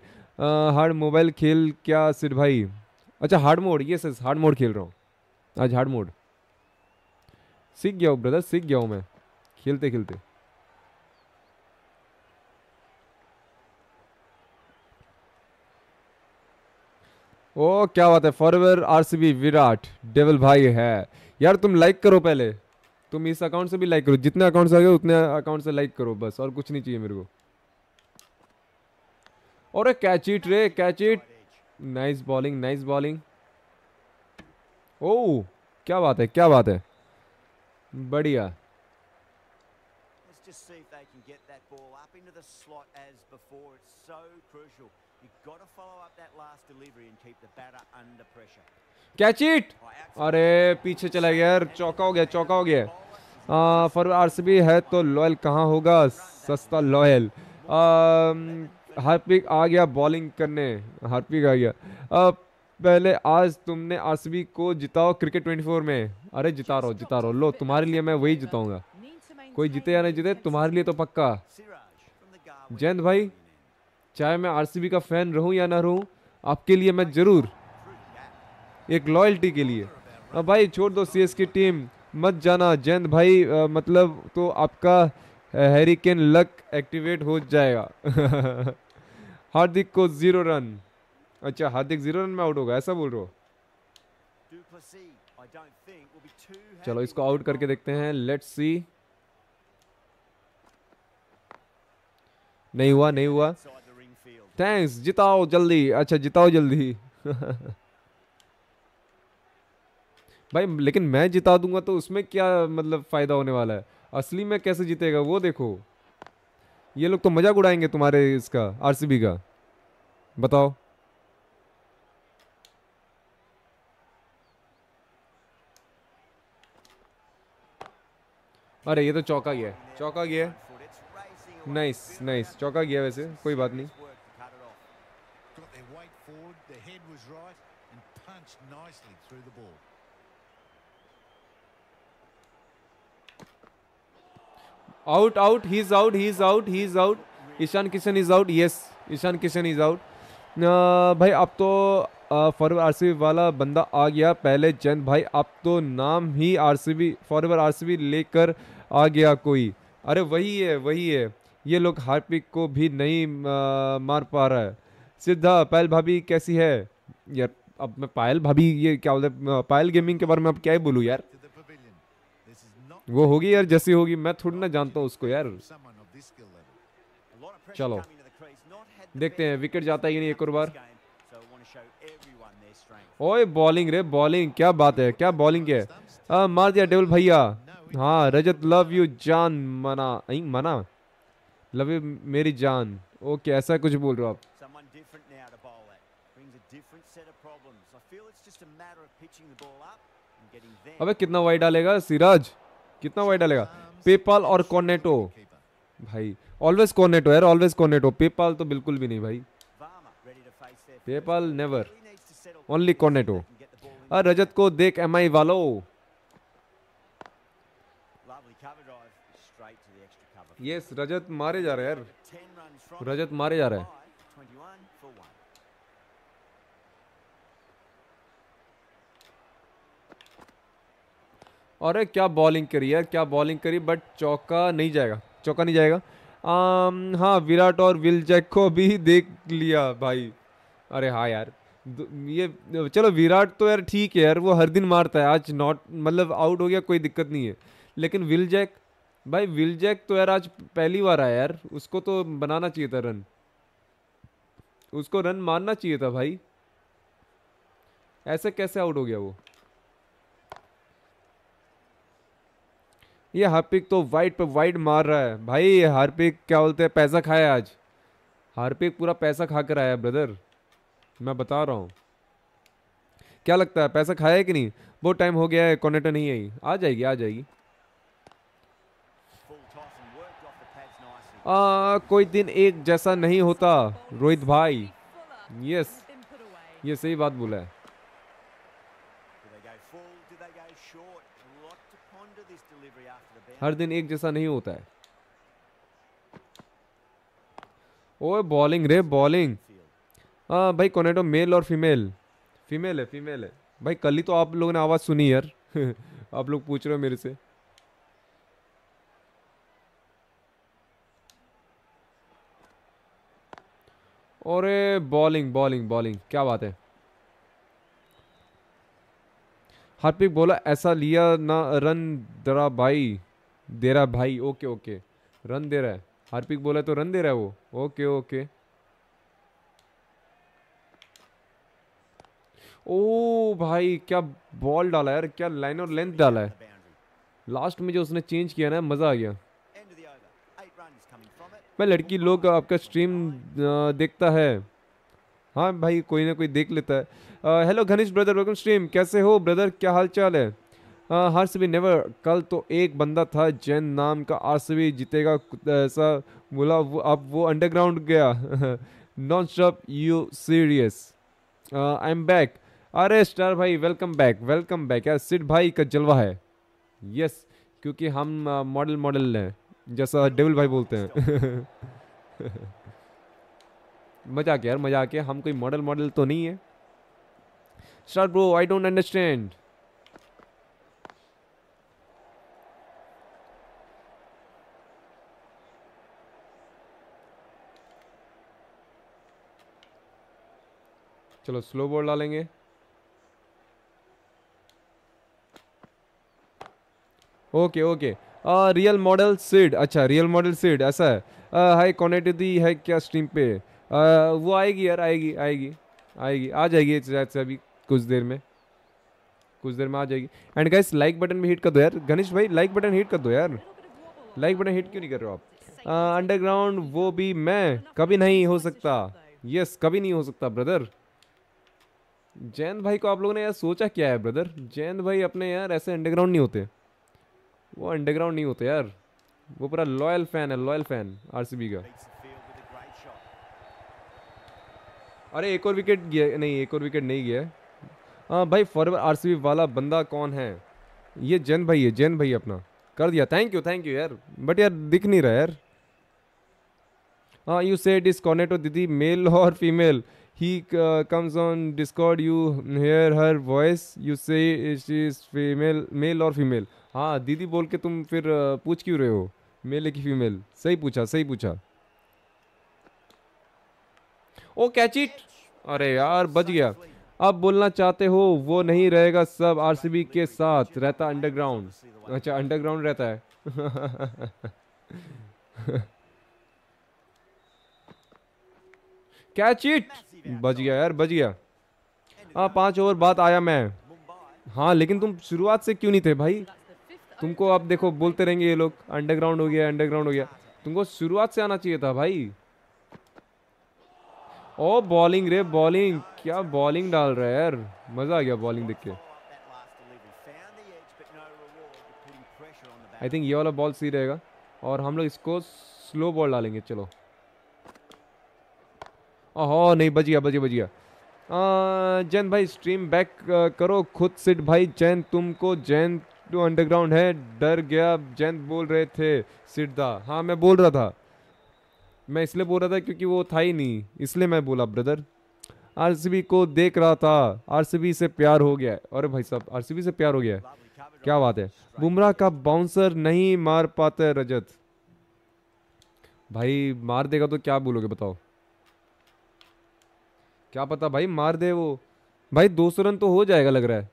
हर मोबाइल खेल क्या सिर भाई अच्छा हार्ड मोड ये सर हार्ड मोड खेल रहा हूँ आज हार्ड मोड सीख गया हूँ ब्रदर सीख गया हूँ मैं खेलते खेलते ओ क्या बात है फॉरवर आरसीबी विराट डेवल भाई है यार तुम लाइक करो पहले तुम इस अकाउंट से भी लाइक करो जितने अकाउंट से आ गए उतने अकाउंट से लाइक करो बस और कुछ नहीं चाहिए मेरे को और कैचिट रे catch it nice bowling nice bowling oh क्या बात है क्या बात है बढ़िया कैच इट oh, अरे पीछे चला गया यार चौका हो गया चौका हो गया आ, फर आरसीबी है तो लॉयल कहाँ होगा सस्ता लॉयल हार्पिक आ गया बॉलिंग करने हार्पिक आ गया अब पहले आज तुमने आसवी को जिताओ क्रिकेट 24 में अरे जिता रहो जिता रहो लो तुम्हारे लिए मैं वही जिताऊंगा कोई जीते या नहीं जीते तुम्हारे लिए तो पक्का जयंत भाई चाहे मैं आरसीबी का फैन रहूं या ना रहूं आपके लिए मैं ज़रूर एक लॉयल्टी के लिए अब भाई छोड़ दो सी की टीम मत जाना जयंत भाई आ, मतलब तो आपका हैरिकेन लक एक्टिवेट हो जाएगा हार्दिक को जीरो रन अच्छा हार्दिक जीरो रन में आउट होगा ऐसा बोल रहे हो चलो इसको आउट करके देखते हैं लेट्स सी नहीं हुआ नहीं हुआ थैंक्स जिताओ जल्दी अच्छा जिताओ जल्दी भाई लेकिन मैं जिता दूंगा तो उसमें क्या मतलब फ़ायदा होने वाला है असली में कैसे जीतेगा वो देखो ये लोग तो मजाक उड़ाएंगे तुम्हारे इसका आरसीबी का बताओ अरे ये तो चौका गया चौका गया नाइस नाइस चौका गया वैसे कोई बात नहीं out out he is out he is out he is out Ishan Kishan is out yes Ishan Kishan is out भाई अब तो फॉरवर आरसीबी वाला बंदा आ गया पहले जैन भाई अब तो नाम ही आरसीबी फॉरवर आरसीबी लेकर आ गया कोई अरे वही है वही है ये लोग हार्पिक को भी नहीं आ, मार पा रहा है सिद्धा पायल भाभी कैसी है यार अब मैं पायल भाभी ये क्या बोलते पायल गेमिंग के बारे में अब क्या ही बोलूँ यार वो होगी यार जैसी होगी मैं थोड़ी ना जानता हूँ उसको यार चलो देखते हैं विकेट जाता ही नहीं एक और बार ओए बॉलिंग रे बॉलिंग क्या बात है क्या बॉलिंग है आ, मार दिया डेवल भैया हाँ रजत लव यू जान मना मना लव यू मेरी जान ओके ऐसा कुछ बोल रहे हो आप अबे कितना वाइड डालेगा सिराज कितना वाइड डालेगा पेपाल और कॉनेटो भाई ऑलवेज कॉनेटो तो यार ऑलवेज कॉर्नेटो तो? पेपाल तो बिल्कुल भी नहीं भाई पेपाल नेवर ओनली कॉर्नेटो अरे रजत को देख एम आई वालो यस रजत मारे जा रहे यार रजत मारे जा रहे हैं अरे क्या बॉलिंग करी यार क्या बॉलिंग करी बट चौका नहीं जाएगा चौका नहीं जाएगा आम, हाँ विराट और विल जैक को भी देख लिया भाई अरे हाँ यार ये चलो विराट तो यार ठीक है यार वो हर दिन मारता है आज नॉट मतलब आउट हो गया कोई दिक्कत नहीं है लेकिन विल जैक भाई विल जैक तो यार आज पहली बार आया यार उसको तो बनाना चाहिए था रन उसको रन मारना चाहिए था भाई ऐसे कैसे आउट हो गया वो ये हार्पिक तो वाइट पे वाइट मार रहा है भाई हार्पिक क्या बोलते हैं पैसा खाया आज हार्पिक पूरा पैसा खा कर आया ब्रदर मैं बता रहा हूँ क्या लगता है पैसा खाया है कि नहीं बहुत टाइम हो गया है कॉनेटर नहीं आई आ जाएगी आ जाएगी आ, कोई दिन एक जैसा नहीं होता रोहित भाई यस ये सही बात बोला है हर दिन एक जैसा नहीं होता है ओए बॉलिंग रे बॉलिंग हाँ भाई कोनेटो मेल और फीमेल फीमेल है फीमेल है भाई कल ही तो आप लोगों ने आवाज़ सुनी यार आप लोग पूछ रहे हो मेरे से और बॉलिंग बॉलिंग बॉलिंग क्या बात है हार्पिक बोला ऐसा लिया ना रन दरा भाई दे रहा भाई ओके ओके रन दे रहा है हार्पिक बोला तो रन दे रहा है वो ओके ओके ओ भाई क्या बॉल डाला है यार क्या लाइन और लेंथ डाला है लास्ट में जो उसने चेंज किया ना मज़ा आ गया मैं लड़की लोग आपका स्ट्रीम देखता है हाँ भाई कोई ना कोई देख लेता है हेलो घनिष्ठ ब्रदर वेलकम स्ट्रीम कैसे हो ब्रदर क्या हाल चाल है भी हाँ, नेवर कल तो एक बंदा था जैन नाम का भी जीतेगा ऐसा बोला वो अब वो अंडरग्राउंड गया non stop you serious I am back अरे स्टार भाई वेलकम बैक वेलकम बैक यार सिड भाई का जलवा है यस yes, क्योंकि हम मॉडल मॉडल हैं जैसा डेविल भाई बोलते हैं मजा मजाक यार मजाक है हम कोई मॉडल मॉडल तो नहीं है star bro I don't understand चलो स्लो बॉल डालेंगे okay okay real model seed अच्छा रियल मॉडल सीड ऐसा है हाई क्वान्टिटी है क्या स्ट्रीम पे आ, वो आएगी यार आएगी आएगी आएगी आ जाएगी शायद से अभी कुछ देर में कुछ देर में आ जाएगी एंड गाइस लाइक बटन भी हिट कर दो यार गणेश भाई लाइक बटन हिट कर दो यार लाइक बटन हिट क्यों नहीं कर रहे हो आप अंडरग्राउंड वो भी मैं कभी नहीं हो सकता यस yes, कभी नहीं हो सकता ब्रदर जैन भाई को आप लोगों ने यार सोचा क्या है ब्रदर जैन भाई अपने यार ऐसे अंडरग्राउंड नहीं होते वो अंडरग्राउंड नहीं होते यार वो पूरा लॉयल फैन है लॉयल फैन आरसीबी का अरे एक और विकेट गया नहीं एक और विकेट नहीं गया हाँ भाई फॉरवर आरसीबी वाला बंदा कौन है ये जैन भाई है जैन भाई अपना कर दिया थैंक यू थैंक यू यार बट यार दिख नहीं रहा यार हाँ यू सेट इज कॉनेटो दीदी मेल और female he uh, comes on discord you hear her voice you say she is female male or female हाँ दीदी बोल के तुम फिर uh, पूछ क्यों रहे हो मेल है कि फीमेल सही पूछा सही पूछा ओ कैच इट अरे यार बच गया अब बोलना चाहते हो वो नहीं रहेगा सब आरसीबी के साथ रहता अंडरग्राउंड अच्छा अंडरग्राउंड रहता है कैच इट बच गया यार बच गया हाँ पांच ओवर बाद आया मैं हाँ लेकिन तुम शुरुआत से क्यों नहीं थे भाई तुमको अब देखो बोलते रहेंगे ये लोग अंडरग्राउंड हो गया अंडरग्राउंड हो गया तुमको शुरुआत से आना चाहिए था भाई ओ बॉलिंग रे बॉलिंग क्या बॉलिंग डाल रहा है यार मज़ा आ गया बॉलिंग देख के आई थिंक ये वाला बॉल सही रहेगा और हम लोग इसको स्लो बॉल डालेंगे चलो ओहो नहीं बजिया बजिया बजिया जैन भाई स्ट्रीम बैक करो खुद सिट भाई जैन तुमको जैन टू अंडरग्राउंड है डर गया जैन बोल रहे थे सिद्धा हाँ मैं बोल रहा था मैं इसलिए बोल रहा था क्योंकि वो था ही नहीं इसलिए मैं बोला ब्रदर आर को देख रहा था आर से प्यार हो गया अरे भाई साहब आर से प्यार हो गया क्या बात है बुमराह का बाउंसर नहीं मार पाते रजत भाई मार देगा तो क्या बोलोगे बताओ क्या पता भाई मार दे वो भाई दो सौ रन तो हो जाएगा लग रहा है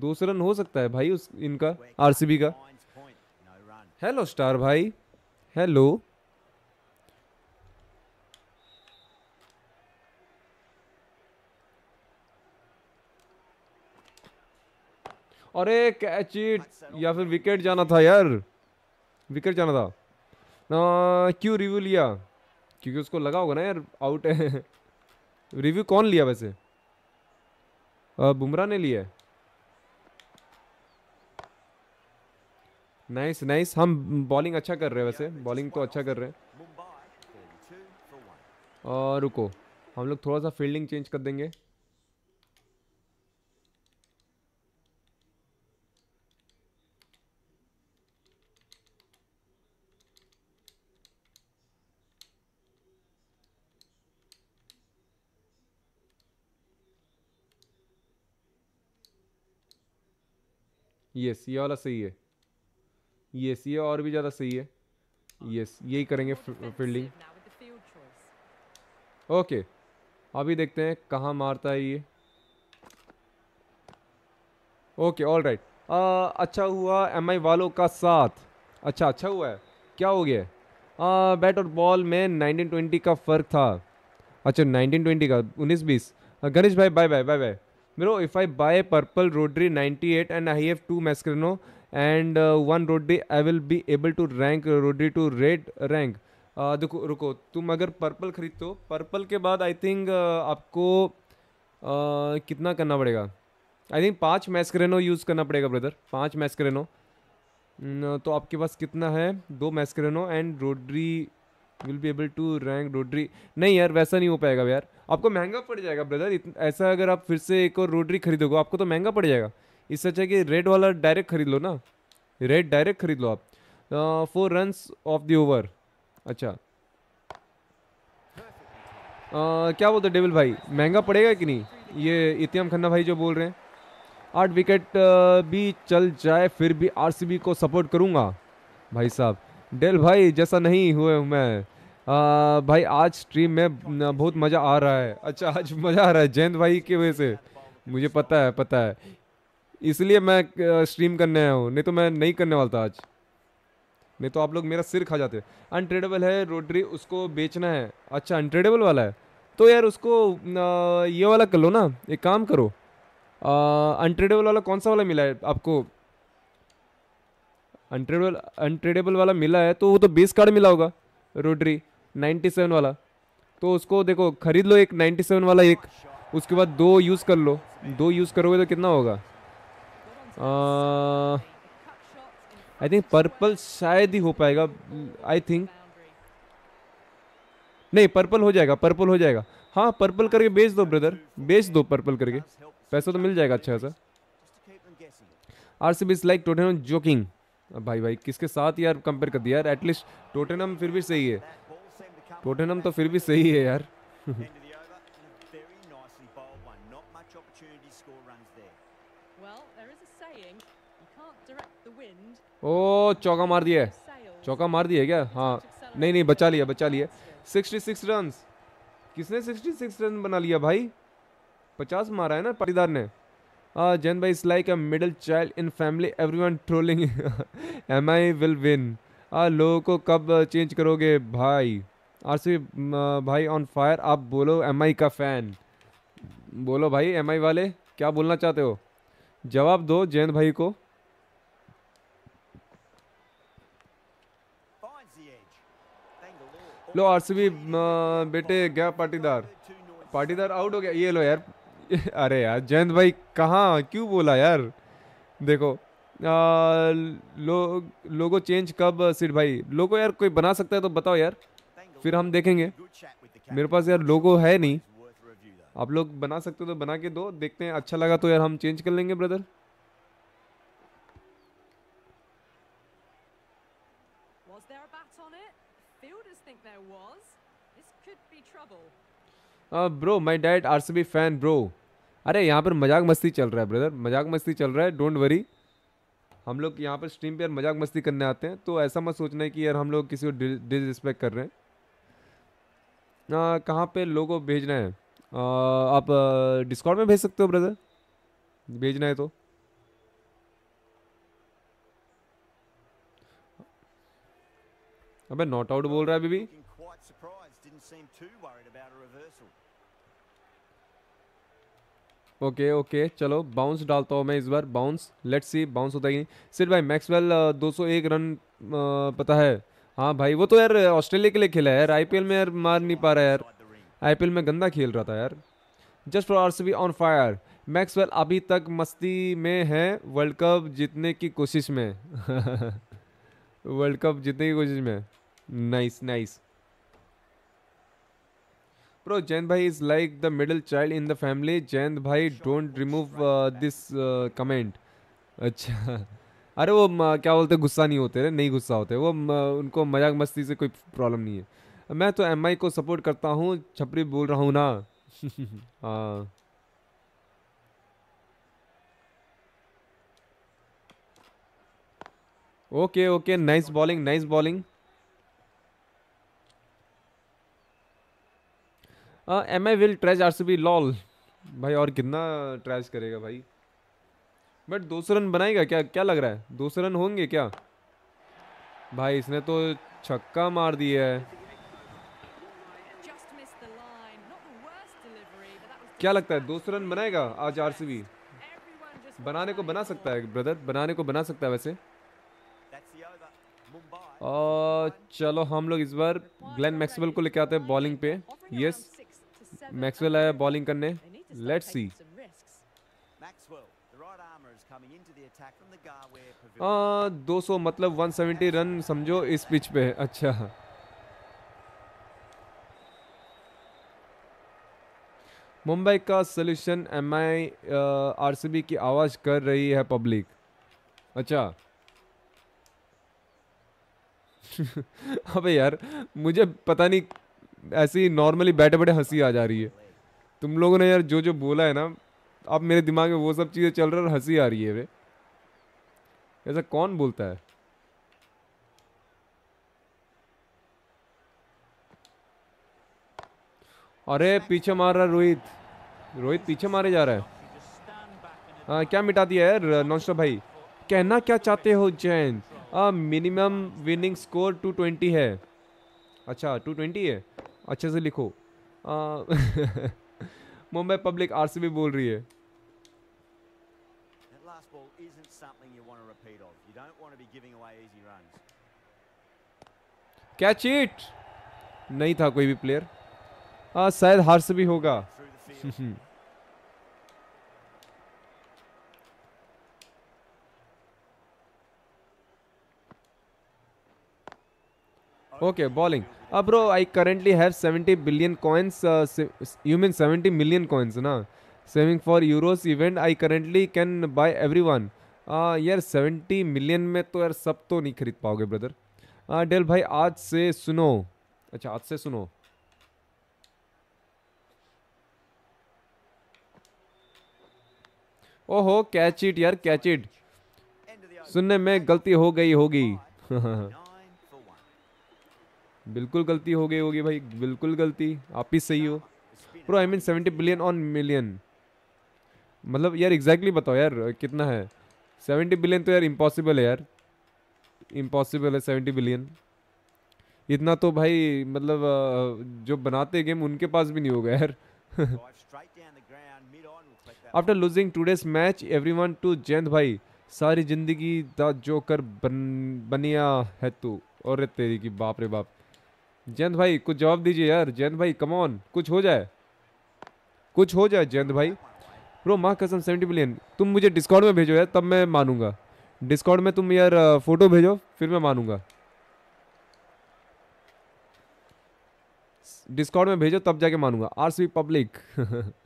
दो सौ रन हो सकता है भाई उस इनका आरसीबी का हेलो स्टार भाई हेलो अरे कैच इट या फिर विकेट जाना था यार विकेट जाना था ना क्यों रिव्यू लिया क्योंकि उसको लगा होगा ना यार आउट है रिव्यू कौन लिया वैसे बुमराह ने लिया है नाइस नाइस हम बॉलिंग अच्छा कर रहे हैं वैसे बॉलिंग तो अच्छा कर रहे हैं और रुको हम लोग थोड़ा सा फील्डिंग चेंज कर देंगे यस ये वाला सही है यस ये और भी ज़्यादा सही है यस यही करेंगे फील्डिंग ओके अभी देखते हैं कहाँ मारता है ये ओके ऑल राइट अच्छा हुआ एम आई वालों का साथ अच्छा अच्छा हुआ है क्या हो गया आ, बैट और बॉल में 1920 का फ़र्क था अच्छा 1920 का 19 बीस गणेश भाई बाय बाय बाय बाय मेरो if I buy purple Rodri Rodri 98 and I have to Mascherano and one Rodri I will be able to rank Rodri to red rank देखो रुको तुम अगर पर्पल खरीदते हो पर्पल के बाद आई थिंक uh, आपको uh, कितना करना पड़ेगा आई थिंक पाँच मैस्क्रेनो यूज़ करना पड़ेगा ब्रदर पाँच मैस्क्रेनो तो आपके पास कितना है दो Mascherano and Rodri will be able to rank Rodri नहीं यार वैसा नहीं हो पाएगा यार आपको महंगा पड़ जाएगा ब्रदर ऐसा अगर आप फिर से एक और रोड्री खरीदोगे आपको तो महंगा पड़ जाएगा इससे अच्छा कि रेड वाला डायरेक्ट खरीद लो ना रेड डायरेक्ट खरीद लो आप four runs of the over अच्छा Uh, क्या बोलते डेविल भाई महंगा पड़ेगा कि नहीं ये इतियाम खन्ना भाई जो बोल रहे हैं आठ विकेट भी चल जाए फिर भी आरसीबी को सपोर्ट करूँगा भाई साहब डेल भाई जैसा नहीं हुए मैं आ, भाई आज स्ट्रीम में बहुत मज़ा आ रहा है अच्छा आज मज़ा आ रहा है जयंत भाई की वजह से मुझे पता है पता है इसलिए मैं स्ट्रीम करने आया हूँ नहीं तो मैं नहीं करने वाला था आज नहीं तो आप लोग मेरा सिर खा जाते अनट्रेडेबल है रोटरी उसको बेचना है अच्छा अनट्रेडेबल वाला है तो यार उसको ये वाला कर लो ना एक काम करो अनट्रेडेबल वाला कौन सा वाला मिला है आपको अनट्रेडेबल अनट्रेडेबल वाला मिला है तो वो तो बीस कार्ड मिला होगा रोटरी 97 वाला तो उसको देखो खरीद लो एक 97 वाला एक उसके बाद दो यूज़ कर लो दो यूज़ करोगे तो कितना होगा आई थिंक पर्पल शायद ही हो पाएगा आई थिंक नहीं पर्पल हो जाएगा पर्पल हो जाएगा हाँ पर्पल करके बेच दो ब्रदर बेच दो पर्पल करके पैसा तो मिल जाएगा अच्छा सा R C B is like Tottenham joking भाई भाई किसके साथ यार कंपेयर कर दिया यार एटलीस्ट टोटेनम फिर भी सही है टोटेनम तो फिर भी सही है यार ओ चौका मार दिया चौका मार दिया क्या हाँ नहीं नहीं बचा लिया बचा लिया 66 रन किसने 66 रन बना लिया भाई 50 मारा है ना पटीदार ने जैन भाई is like a a child in family family trolling M I will win win लोगों को कब चेंज करोगे भाई आरसी भाई ऑन फायर आप बोलो एमआई का फ़ैन बोलो भाई एमआई वाले क्या बोलना चाहते हो जवाब दो जयंत भाई को लो आरसीबी बेटे गया पाटीदार पाटीदार आउट हो गया ये लो यार अरे यार जयंत भाई कहाँ क्यों बोला यार देखो लोग लोगो चेंज कब सिर भाई लोगो यार कोई बना सकता है तो बताओ यार फिर हम देखेंगे मेरे पास यार लोगो है नहीं आप लोग बना सकते हो तो बना के दो देखते हैं अच्छा लगा तो यार हम चेंज कर लेंगे brother bro my dad R C B fan bro अरे यहाँ पर मजाक मस्ती चल रहा है ब्रदर मजाक मस्ती चल रहा है डोंट वरी हम लोग यहाँ पर स्ट्रीम पे यार मजाक मस्ती करने आते हैं तो ऐसा मत सोचना है कि यार हम लोग किसी को डिसरिस्पेक्ट कर रहे हैं कहाँ पे लोगों भेजना है आ, आप डिस्कॉर्ड में भेज सकते हो ब्रदर भेजना है तो अबे नॉट आउट बोल रहा है अभी भी ओके ओके चलो बाउंस डालता हूँ मैं इस बार बाउंस लेट्स सी बाउंस होता ही नहीं सिर्फ भाई मैक्सवेल 201 रन पता है हाँ भाई वो तो यार ऑस्ट्रेलिया के लिए खेला है यार आईपीएल में यार मार नहीं पा रहा यार आईपीएल में गंदा खेल रहा था यार just four are on fire Maxwell अभी तक मस्ती में है वर्ल्ड कप जीतने की कोशिश में वर्ल्ड कप जीतने की कोशिश में नाइस नाइस प्रो जैन भाई is like the middle child in the family Jain भाई डोंट रिमूव दिस कमेंट अच्छा अरे वो क्या बोलते गुस्सा नहीं होते नहीं गुस्सा होते वो उनको मजाक मस्ती से कोई प्रॉब्लम नहीं है मैं तो एम को सपोर्ट करता हूँ छपरी बोल रहा हूँ ना हाँ okay okay nice bowling nice bowling M I will trash R C B lol भाई और कितना ट्रैच करेगा भाई बट दो सौ रन बनाएगा क्या क्या लग रहा है दो सौ रन होंगे क्या भाई इसने तो छक्का मार दिया है क्या लगता है दो सौ रन बनाएगा आज सी बनाने को बना सकता है ब्रदर बनाने को बना सकता है वैसे आ, चलो हम लोग इस बार ग्लेन मैक्सवेल को लेके आते हैं बॉलिंग पे यस मैक्सवेल आया बॉलिंग करने लेट्स सी दो सौ मतलब 170 रन समझो इस पिच पे अच्छा मुंबई का सोल्यूशन एम आई आरसीबी की आवाज़ कर रही है पब्लिक अच्छा अबे यार मुझे पता नहीं ऐसी नॉर्मली बैठे बैठे हंसी आ जा रही है तुम लोगों ने यार जो जो बोला है ना अब मेरे दिमाग में वो सब चीज़ें चल रहा है हंसी आ रही है वे ऐसा कौन बोलता है अरे पीछे मार रहा रोहित रोहित पीछे मारे जा रहा है आ, हाँ, क्या मिटा दिया है नौशा भाई कहना क्या चाहते हो जैन मिनिमम विनिंग स्कोर 220 है अच्छा 220 है अच्छे से लिखो आ, मुंबई पब्लिक आरसीबी बोल रही है क्या चीट नहीं था कोई भी प्लेयर हाँ शायद हार से भी होगा ओके बॉलिंग अब bro I currently have seventy billion coins you mean seventy million coins ना saving for euros event I currently can buy every one यार सेवेंटी मिलियन में तो यार सब तो नहीं खरीद पाओगे ब्रदर डेल डेल भाई आज से सुनो अच्छा आज से सुनो ओहो कैच इट यार कैच इट सुनने में गलती हो गई होगी बिल्कुल गलती हो गई होगी भाई बिल्कुल गलती आप ही सही हो pro I mean seventy billion on million मतलब यार एग्जैक्टली exactly बताओ यार कितना है सेवेंटी बिलियन तो यार इम्पॉसिबल है यार इम्पॉसिबल है सेवेंटी बिलियन इतना तो भाई मतलब जो बनाते गेम उनके पास भी नहीं होगा यार after losing today's match every one to Jayant भाई सारी जिंदगी द जोकर बन बनिया है तू और तेरी की बाप रे बाप जयंत भाई कुछ जवाब दीजिए यार जयंत भाई कमॉन कुछ हो जाए कुछ हो जाए जयंत भाई ब्रो माँ कसम सेवेंटी मिलियन तुम मुझे डिस्काउंट में भेजो यार तब मैं मानूंगा डिस्काउंट में तुम यार फोटो भेजो फिर मैं मानूंगा डिस्काउंट में भेजो तब जाके मानूंगा आर पब्लिक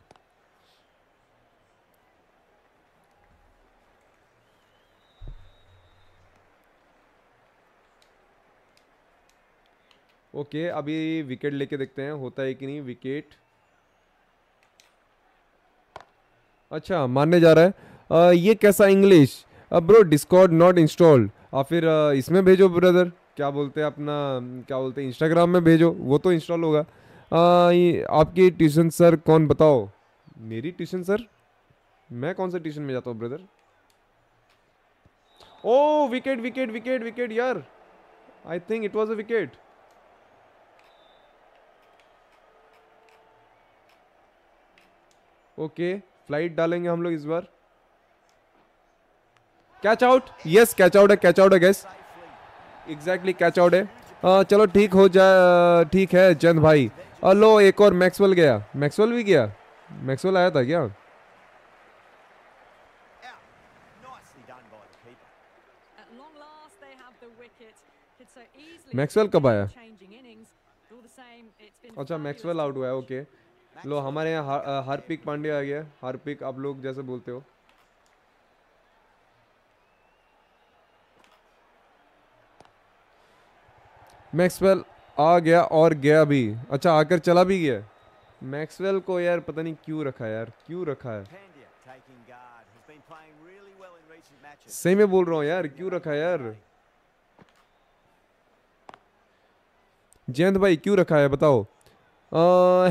ओके अभी विकेट लेके देखते हैं होता है कि नहीं विकेट अच्छा मानने जा रहा है आ, ये कैसा इंग्लिश अब ब्रो डिस्कॉर्ड नॉट इंस्टॉल्ड और फिर आ, इसमें भेजो ब्रदर क्या बोलते हैं अपना क्या बोलते हैं इंस्टाग्राम में भेजो वो तो इंस्टॉल होगा आपकी ट्यूशन सर कौन बताओ मेरी ट्यूशन सर मैं कौन सा ट्यूशन में जाता हूँ brother oh wicket wicket wicket wicket यार I think it was a wicket okay flight डालेंगे हम लोग इस बार catch out yes catch out है कैच आउट है गैस एग्जैक्टली कैच आउट है आ, चलो ठीक हो जाए ठीक है चंद भाई अलो एक और मैक्सवेल गया मैक्सवेल भी गया मैक्सवेल आया था क्या मैक्सवेल कब आया अच्छा मैक्सवेल आउट हुआ है ओके okay. लो हमारे यहाँ हार्पिक पांडे आ गया हार्पिक आप लोग जैसे बोलते हो मैक्सवेल आ गया और गया भी अच्छा आकर चला भी गया मैक्सवेल को यार पता नहीं क्यों रखा यार क्यों रखा है सही में बोल रहा हूँ यार क्यों रखा यार जयंत भाई क्यों रखा है बताओ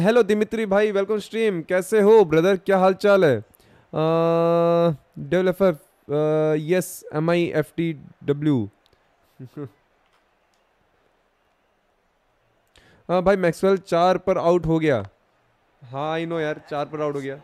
हेलो दिमित्री भाई वेलकम स्ट्रीम कैसे हो ब्रदर क्या हाल चाल है developer yes M I F T W हाँ भाई मैक्सवेल चार पर आउट हो गया हाँ आई नो यार चार पर आउट हो गया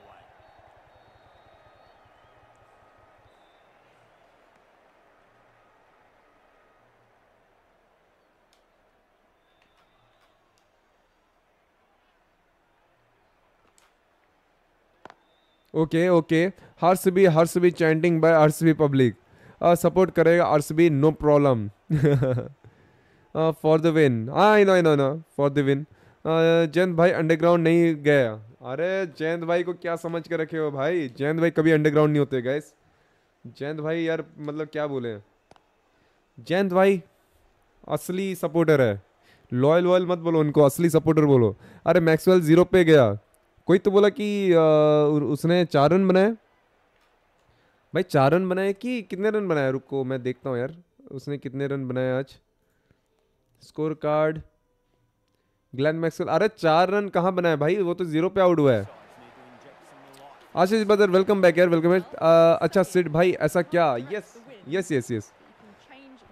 ओके ओके भी हर्ष भी चैंटिंग बाय भी पब्लिक सपोर्ट करेगा भी no problem for the win हाँ I know I know no for the win Jayant भाई अंडरग्राउंड नहीं गया अरे जयंत भाई को क्या समझ के रखे हो भाई जयंत भाई कभी अंडरग्राउंड नहीं होते गैस जयंत भाई यार मतलब क्या बोले जयंत भाई असली सपोर्टर है लॉयल वॉयल मत बोलो उनको असली सपोर्टर बोलो अरे मैक्सवेल जीरो पे गया कोई तो बोला कि उसने चार रन बनाए भाई चार रन बनाए कि कितने रन बनाए रुको मैं देखता हूँ यार उसने कितने रन बनाए आज स्कोर कार्ड ग्लैन मैक्सवेल अरे चार रन कहाँ बनाए भाई वो तो जीरो पे आउट हुआ है आशीष बदर वेलकम बैक यार वेलकम बैक अच्छा सिट भाई ऐसा क्या यस यस यस यस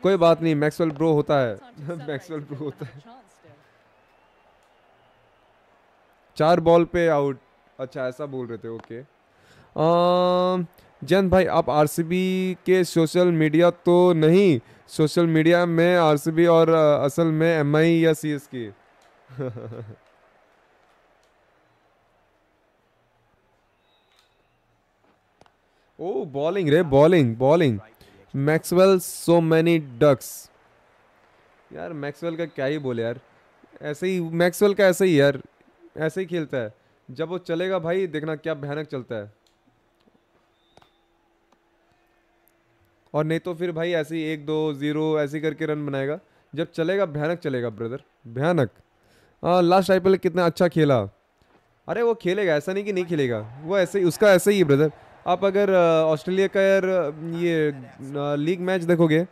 कोई बात नहीं मैक्सवेल ब्रो होता है मैक्सवेल ब्रो होता है चार बॉल पे आउट अच्छा ऐसा बोल रहे थे ओके जैन भाई आप आर के सोशल मीडिया तो नहीं सोशल मीडिया में आर और असल में एम या C S K oh bowling रे bowling bowling Maxwell so many ducks यार मैक्सवेल का क्या ही बोले यार ऐसे ही मैक्सवेल का ऐसे ही यार ऐसे ही खेलता है जब वो चलेगा भाई देखना क्या भयानक चलता है और नहीं तो फिर भाई ऐसे ही एक दो ज़ीरो ऐसे करके रन बनाएगा जब चलेगा भयानक चलेगा ब्रदर भयानक हाँ लास्ट आई कितना अच्छा खेला अरे वो खेलेगा ऐसा नहीं कि नहीं खेलेगा वो ऐसे ही उसका ऐसे ही है ब्रदर आप अगर ऑस्ट्रेलिया का यार ये लीग मैच देखोगे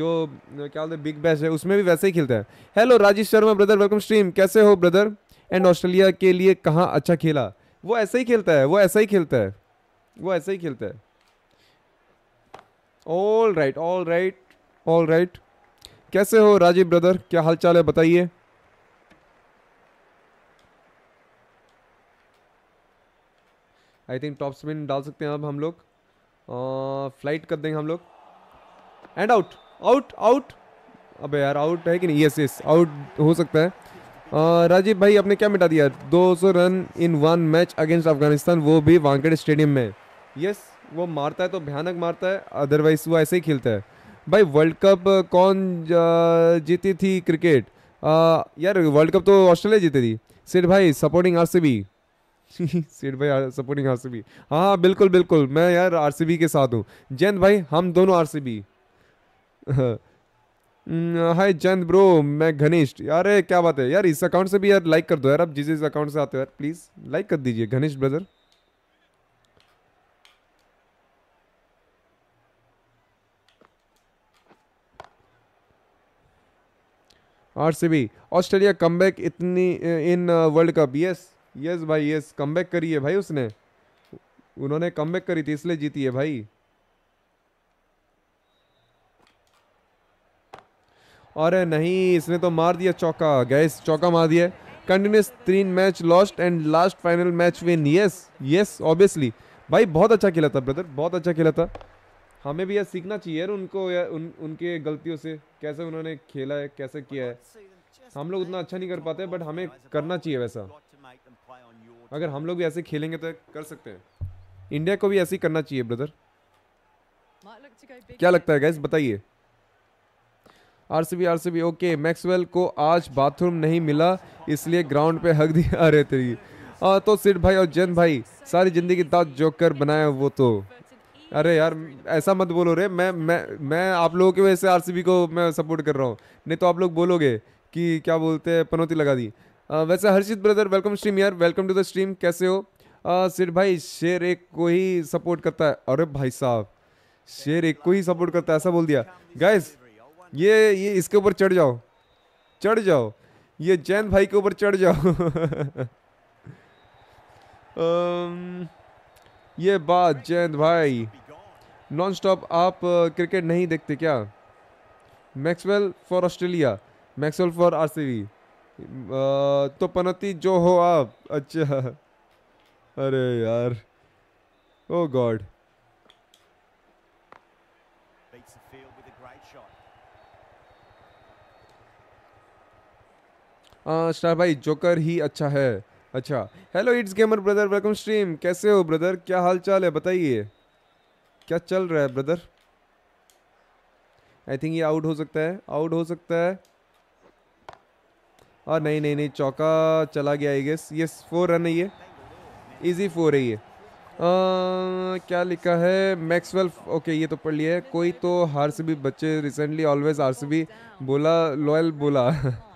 जो क्या बोलते हैं बिग बैश है उसमें भी वैसे ही खेलता है hello Rajesh Sharma brother welcome stream कैसे हो ब्रदर एंड ऑस्ट्रेलिया के लिए कहाँ अच्छा खेला वो ऐसा ही खेलता है वो ऐसा ही खेलता है वो ऐसा ही खेलता है all right all right all right कैसे हो राजीव ब्रदर क्या हाल चाल है बताइए आई थिंक टॉप स्पिन डाल सकते हैं अब हम लोग फ्लाइट कर देंगे हम लोग एंड आउट आउट आउट अबे यार आउट है कि नहीं यस यस आउट हो सकता है राजीव भाई आपने क्या मिटा दिया 200 run in one match against Afghanistan वो भी वानखेड़े स्टेडियम में यस yes, वो मारता है तो भयानक मारता है अदरवाइज वो ऐसे ही खेलता है भाई वर्ल्ड कप कौन जीती थी क्रिकेट आ, यार वर्ल्ड कप तो ऑस्ट्रेलिया जीती थी सिर भाई सपोर्टिंग आर सी सेठ भाई सपोर्टिंग आर बी हाँ बिल्कुल बिल्कुल मैं यार बी के साथ हूँ जैन भाई हम दोनों बी हाय चंद ब्रो मैं घनिष्ठ यार क्या बात है यार इस अकाउंट से भी यार लाइक कर दो यार अब जिस जिस अकाउंट से आते हो यार प्लीज़ लाइक कर दीजिए Ghanishth brother R C B Australia come back इतनी in world cup yes yes भाई यस कम बैक करी है भाई उसने उन्होंने कम बैक करी थी इसलिए जीती है भाई अरे नहीं इसने तो मार दिया चौका गैस चौका मार दिया कंटिन्यूस तीन match lost and last final match win yes yes obviously भाई बहुत अच्छा खेला था ब्रदर बहुत अच्छा खेला था हमें भी यह सीखना चाहिए यार उनको या उन उनके गलतियों से कैसे उन्होंने खेला है कैसे किया है हम लोग उतना अच्छा नहीं कर पाते बट हमें करना चाहिए वैसा अगर हम लोग भी ऐसे खेलेंगे तो कर सकते हैं इंडिया को भी ऐसे ही करना चाहिए ब्रदर क्या लगता है गैस बताइए आरसीबी आरसीबी ओके मैक्सवेल को आज बाथरूम नहीं मिला इसलिए ग्राउंड पे हक दिया रहे थे आ, तो सिट भाई और जैन भाई सारी ज़िंदगी दाद जोकर बनाया वो तो अरे यार ऐसा मत बोलो रे मैं मैं मैं आप लोगों की वजह से आर को मैं सपोर्ट कर रहा हूँ नहीं तो आप लोग बोलोगे कि क्या बोलते हैं पनौती लगा दी आ, वैसे हर्षित ब्रदर वेलकम स्ट्रीम यार वेलकम टू द स्ट्रीम कैसे हो आ, सिर भाई शेर एक को ही सपोर्ट करता है अरे भाई साहब शेर एक को ही सपोर्ट करता है ऐसा बोल दिया गाइस ये ये इसके ऊपर चढ़ जाओ चढ़ जाओ ये जैन भाई के ऊपर चढ़ जाओ um, ये बात जैन भाई नॉन स्टॉप आप क्रिकेट नहीं देखते क्या Maxwell for Australia Maxwell for RCB तो पनती जो हो आप अच्छा अरे यार ओ oh गॉड स्टार भाई जोकर ही अच्छा है अच्छा hello it's gamer brother welcome stream कैसे हो ब्रदर क्या हाल चाल है बताइए क्या चल रहा है ब्रदर आई थिंक ये आउट हो सकता है आउट हो सकता है और नहीं नहीं नहीं चौका चला गया आई गेस ये फोर रन है ये इजी फोर है ये आ, क्या लिखा है मैक्सवेल ओके ये तो पढ़ लिया है कोई तो हार से भी बच्चे रिसेंटली ऑलवेज हार से भी बोला लॉयल बोला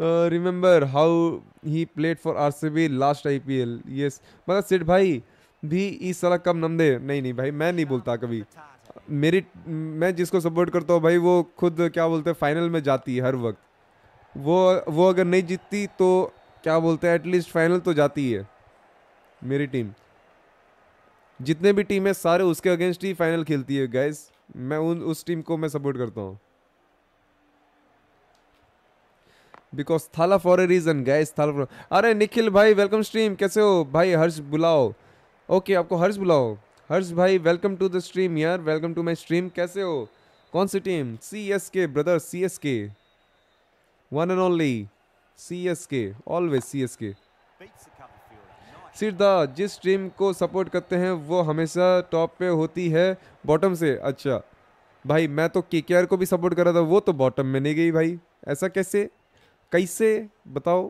how he played for R C B last I P L yes मतलब सिट भाई भी इस साला कम नम दे नहीं नहीं भाई मैं नहीं बोलता कभी मेरी मैं जिसको सपोर्ट करता हूँ भाई वो खुद क्या बोलते हैं फाइनल में जाती है हर वक्त वो वो अगर नहीं जीतती तो क्या बोलते हैं एटलीस्ट फाइनल तो जाती है मेरी टीम जितने भी टीम है सारे उसके अगेंस्ट ही फाइनल खेलती है गैस मैं उन उस टीम को मैं सपोर्ट करता हूँ because Thala for a reason guys Thala for अरे निखिल भाई वेलकम स्ट्रीम कैसे हो भाई हर्ष बुलाओ ओके आपको हर्ष बुलाओ हर्ष भाई वेलकम टू द स्ट्रीम यार वेलकम टू माई स्ट्रीम कैसे हो कौन सी team C S K brother C S K one and only C S K always C S K सिरदा जिस टीम को सपोर्ट करते हैं वो हमेशा टॉप पे होती है बॉटम से अच्छा भाई मैं तो के को भी सपोर्ट कर रहा था वो तो बॉटम में नहीं गई भाई ऐसा कैसे कैसे बताओ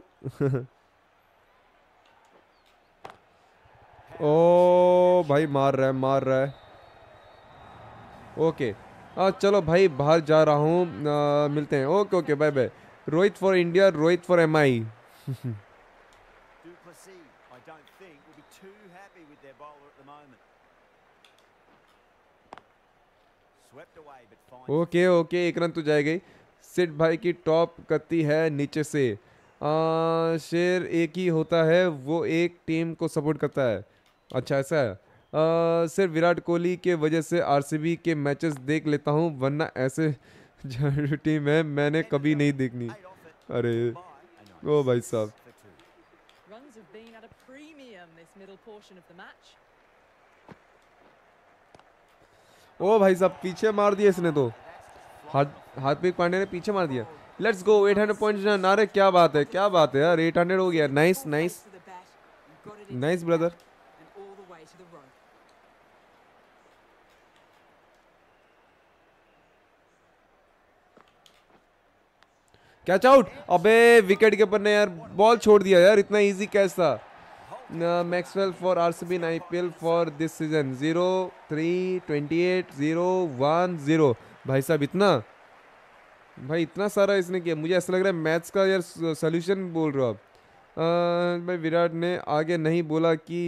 ओ भाई मार रहा है मार रहा है ओके आ, चलो भाई बाहर जा रहा हूँ मिलते हैं okay okay bye bye Rohit for India Rohit for M I okay okay एक रन तो जाएगा सिट भाई की टॉप करती है नीचे से आ, शेर एक ही होता है वो एक टीम को सपोर्ट करता है अच्छा ऐसा है सिर्फ विराट कोहली के वजह से आरसीबी के मैचेस देख लेता हूँ वरना ऐसे टीम है मैंने कभी नहीं देखनी अरे ओ भाई साहब ओ भाई साहब पीछे मार दिया इसने तो हार्दिक पांडे ने पीछे मार दिया लेट्स गो 800 हंड्रेड पॉइंट नारे क्या बात है क्या बात है यार 800 हो गया nice nice nice brother catch out अबे विकेट के ऊपर ने यार बॉल छोड़ दिया यार इतना इजी कैच था Maxwell for RCB IPL for this season zero three twenty eight zero one zero भाई साहब इतना भाई इतना सारा इसने किया मुझे ऐसा लग रहा है मैथ्स का यार सोल्यूशन बोल रहे हो आप भाई विराट ने आगे नहीं बोला कि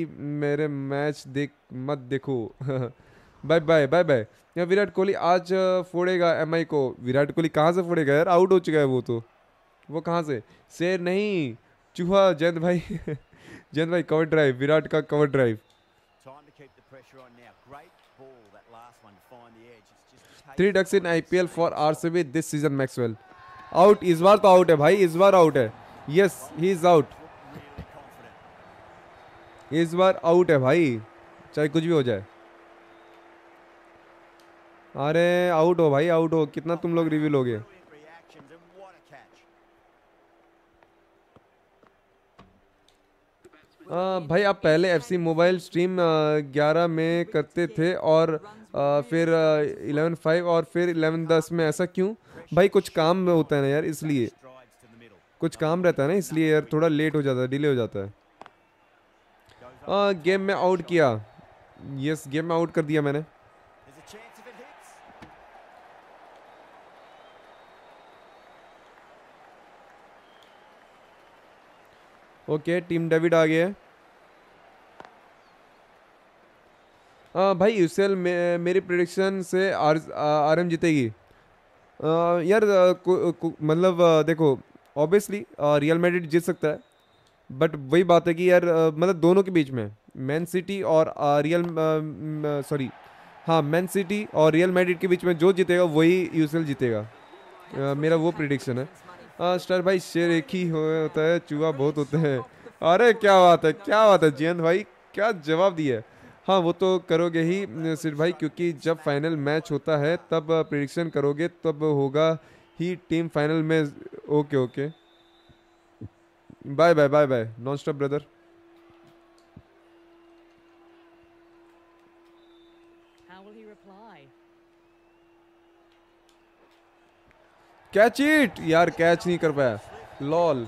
मेरे मैच देख मत देखो बाय बाय बाय बाय यार विराट कोहली आज फोड़ेगा एम आई को विराट कोहली कहाँ से फोड़ेगा यार आउट हो चुका है वो तो वो कहाँ से शेर नहीं चूहा जयंत भाई जयंत भाई कवर ड्राइव विराट का cover drive three ducks in IPL for RCB this season Maxwell out इस बार तो आउट है भाई इस बार आउट है यस ही इज आउट इस बार आउट है भाई चाहे कुछ भी हो जाए अरे आउट हो भाई आउट हो कितना तुम लोग रिव्यू लोगे आ, भाई आप पहले एफसी मोबाइल स्ट्रीम 11 में करते थे और फिर इलेवन फाइव और फिर इलेवन दस में ऐसा क्यों भाई कुछ काम होता है ना यार इसलिए कुछ काम रहता है ना इसलिए यार थोड़ा लेट हो जाता है डिले हो जाता है आ, गेम में आउट किया यस गेम में आउट कर दिया मैंने ओके टीम डेविड आ गए आ, भाई यूसीएल मे, मेरी प्रडिक्शन से आर आर एम जीतेगी यार मतलब देखो ऑब्वियसली रियल मेडिट जीत सकता है बट वही बात है कि यार मतलब दोनों के बीच में मैन सिटी और रियल सॉरी हाँ मैन सिटी और रियल मेडिट के बीच में जो जीतेगा वही यूसीएल जीतेगा आ, मेरा वो प्रिडिक्शन है स्टार भाई शेर एक ही होता है चूहा बहुत होता है अरे क्या बात है क्या बात है जयंत भाई क्या जवाब दिया है हाँ वो तो करोगे ही सिर भाई क्योंकि जब फाइनल मैच होता है तब प्रिडिक्शन करोगे तब होगा ही टीम फाइनल में okay okay bye bye bye bye non stop brother catch it यार कैच नहीं कर पाया लॉल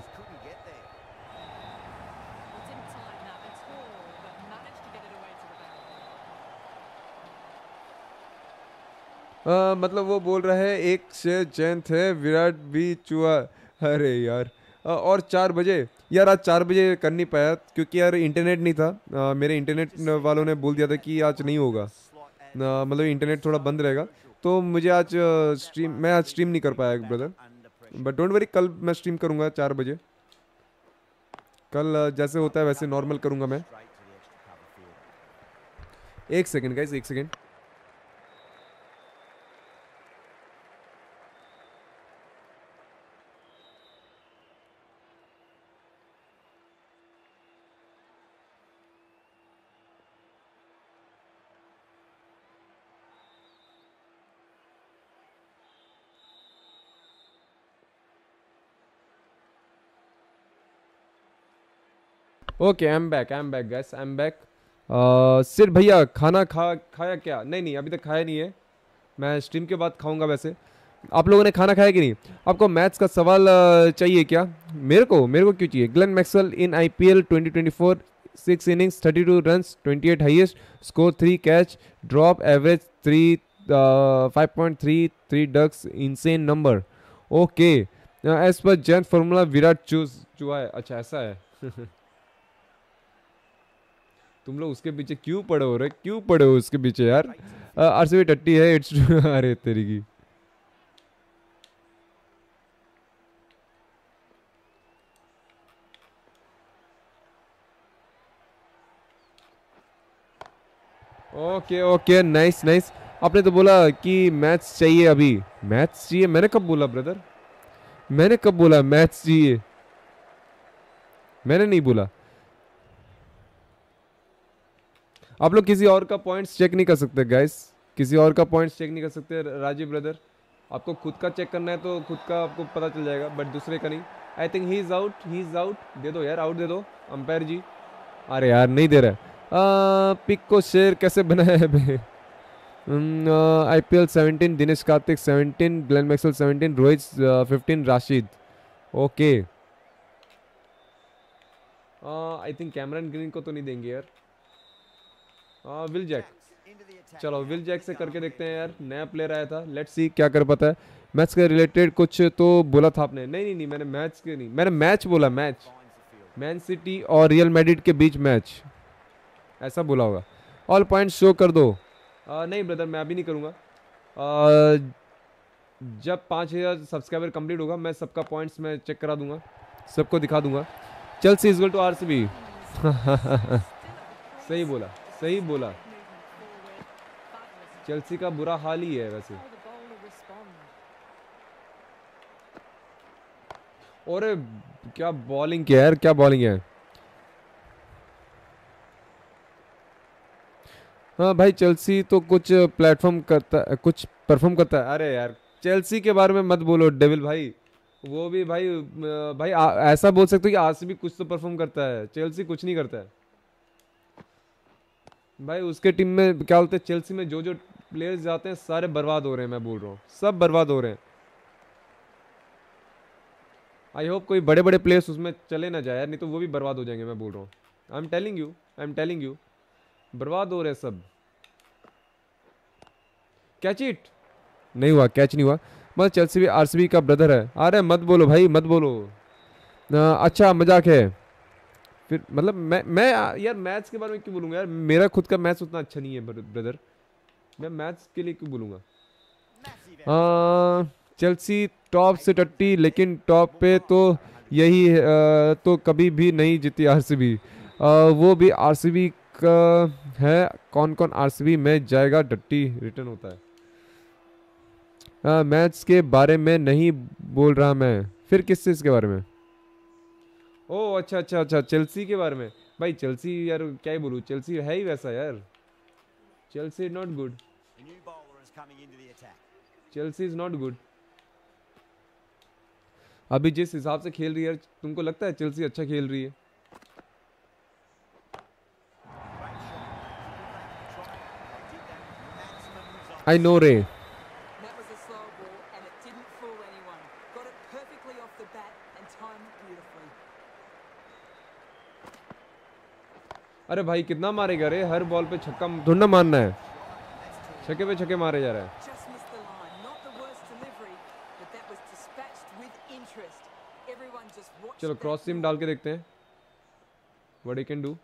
आ, मतलब वो बोल रहा है एक से जैन थे विराट भी चुआ अरे यार आ, और चार बजे यार आज चार बजे कर नहीं पाया क्योंकि यार इंटरनेट नहीं था आ, मेरे इंटरनेट वालों ने बोल दिया था कि आज नहीं होगा मतलब इंटरनेट थोड़ा बंद रहेगा तो मुझे आज स्ट्रीम मैं आज स्ट्रीम नहीं कर पाया ब्रदर बट डोंट वरी कल मैं स्ट्रीम करूँगा चार बजे कल जैसे होता है वैसे नॉर्मल करूँगा मैं एक सेकेंड गाइज एक second okay I am back I am back guys I am back सिर भैया खाना खा खाया क्या नहीं नहीं अभी तक खाया नहीं है मैं स्ट्रीम के बाद खाऊंगा वैसे आप लोगों ने खाना खाया कि नहीं आपको मैथ्स का सवाल uh, चाहिए क्या मेरे को मेरे को क्यों चाहिए Glenn Maxwell in I P L six innings thirty two run twenty eight highest score three catch drop average three five point three three ducks insane number okay as per Jain formula Virat choose चुआ है अच्छा ऐसा है तुम लोग उसके पीछे क्यों पड़े हो रहे क्यों पड़े हो उसके पीछे यार आरसीबी टट्टी है इट्स अरे तेरी की ओके ओके नाइस नाइस आपने तो बोला कि मैथ्स चाहिए अभी मैथ्स चाहिए मैंने कब बोला ब्रदर मैंने कब बोला मैथ्स चाहिए मैंने नहीं बोला आप लोग किसी और का पॉइंट्स चेक नहीं कर सकते गाइस किसी और का पॉइंट्स चेक नहीं कर सकते राजीव ब्रदर आपको खुद का चेक करना है तो खुद का आपको पता चल जाएगा बट दूसरे का नहीं I think he is out he is out दे दो यार आउट दे दो अंपायर जी अरे यार नहीं दे रहा है पिक को शेयर कैसे बनाया है I P L seventeen Dinesh Karthik seventeen Glenn Maxwell seventeen Rohit fifteen Rashid okay I think Cameron Green को तो नहीं देंगे यार हाँ विल जैक चलो विल जैक से करके देखते हैं यार नया प्लेयर आया था लेट्स सी क्या कर पाता है मैच के रिलेटेड कुछ तो बोला था आपने नहीं नहीं नहीं मैंने मैच के नहीं मैंने मैच बोला मैच मैन सिटी और रियल मेडिट के बीच मैच ऐसा बोला होगा ऑल पॉइंट शो कर दो आ, नहीं ब्रदर मैं अभी नहीं करूँगा जब पाँच हज़ार सब्सक्राइबर कंप्लीट होगा मैं सबका पॉइंट्स मैं चेक करा दूंगा सबको दिखा दूंगा चल सी गल टू आर सी बी सही बोला सही बोला चेल्सी का बुरा हाल ही है वैसे और क्या बॉलिंग क्या यार क्या बॉलिंग है हाँ भाई चेल्सी तो कुछ प्लेटफॉर्म करता कुछ परफॉर्म करता है अरे यार चेल्सी के बारे में मत बोलो डेविल भाई वो भी भाई भाई आ, ऐसा बोल सकते हो कि आज से भी कुछ तो परफॉर्म करता है चेल्सी कुछ नहीं करता है भाई उसके टीम में क्या बोलते हैं चेल्सी में जो जो प्लेयर्स जाते हैं सारे बर्बाद हो रहे हैं मैं बोल रहा हूँ सब बर्बाद हो रहे हैं आई होप कोई बड़े बड़े प्लेयर्स उसमें चले ना जाए नहीं तो वो भी बर्बाद हो जाएंगे मैं बोल रहा हूँ I am telling you I am telling you बर्बाद हो रहे हैं सब कैच इट नहीं हुआ कैच नहीं हुआ बस चेल्सी भी आरसीबी का ब्रदर है अरे मत बोलो भाई मत बोलो आ, अच्छा मजाक है फिर मतलब मैं मैं यार मैथ्स के बारे में क्यों बोलूंगा यार मेरा खुद का मैथ्स उतना अच्छा नहीं है ब्रदर मैं मैथ्स के लिए क्यों बोलूंगा चेल्सी टॉप से टट्टी लेकिन टॉप पे तो यही आ, तो कभी भी नहीं जीती आर सी बी वो भी आर सी बी का है कौन कौन आर सी बी में जाएगा डट्टी रिटर्न होता है मैथ्स के बारे में नहीं बोल रहा मैं फिर किस चीज़ के बारे में ओ अच्छा अच्छा अच्छा चेल्सी के बारे में भाई चेल्सी यार क्या ही बोलूँ चेल्सी है ही वैसा यार Chelsea is not good Chelsea is not good अभी जिस हिसाब से खेल रही है तुमको लगता है चेल्सी अच्छा खेल रही है आई नो रे अरे भाई कितना मारेगा अरे हर बॉल पे छक्का ढूंढना मारना है छक्के पे छक्के मारे जा रहा है चलो क्रॉस सिम डाल के देखते हैं what he can do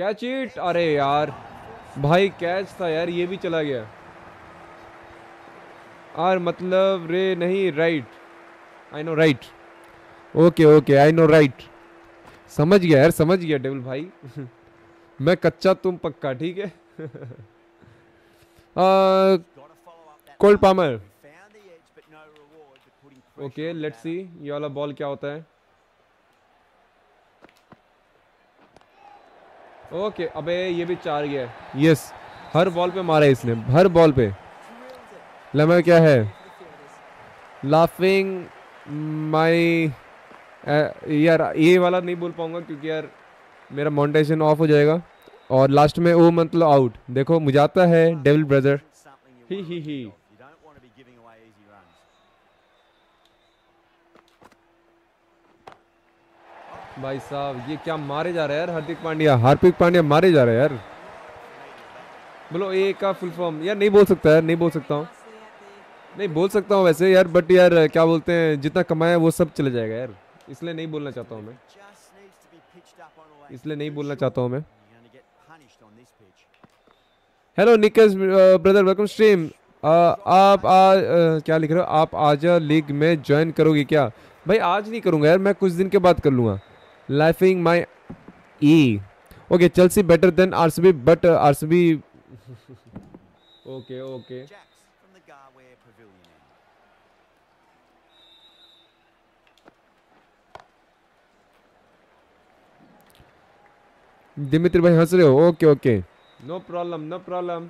catch it अरे यार भाई कैच था यार ये भी चला गया और मतलब रे नहीं right I know right okay okay I know right समझ गया यार समझ गया डेविल भाई मैं कच्चा तुम पक्का ठीक है Cole Palmer okay let's see ये वाला बॉल क्या होता है ओके okay, अबे ये भी चार गया यस yes, हर बॉल पे मारा है इसने हर बॉल पे लम्हा क्या है लाफिंग माई यार ये वाला नहीं बोल पाऊंगा क्योंकि यार मेरा मोनिटाइजेशन ऑफ हो जाएगा और लास्ट में ओ मतलब आउट देखो मुझे आता है डेविल ब्रदर ही ही ही भाई साहब ये क्या मारे जा रहे हैं यार हार्दिक पांड्या हार्दिक पांड्या मारे जा रहे हैं यार बोलो ए का फुल फॉर्म यार नहीं बोल सकता यार नहीं बोल सकता हूँ नहीं बोल सकता हूँ वैसे यार बट यार क्या बोलते हैं जितना कमाया वो सब चले जाएगा यार इसलिए नहीं बोलना चाहता हूँ मैं इसलिए नहीं बोलना चाहता हूँ मैं हेलो निकस ब्रदर वेलकम स्ट्रीम आप आ, uh, आ, uh, क्या लिख रहे हो आप आज लीग में ज्वाइन करोगे क्या भाई आज नहीं करूँगा यार मैं कुछ दिन के बाद कर लूँगा लाइफिंग माई ई ओके चल C better than R C but R RCB okay okay Dimitri भाई हंस रहे हो okay okay no problem no problem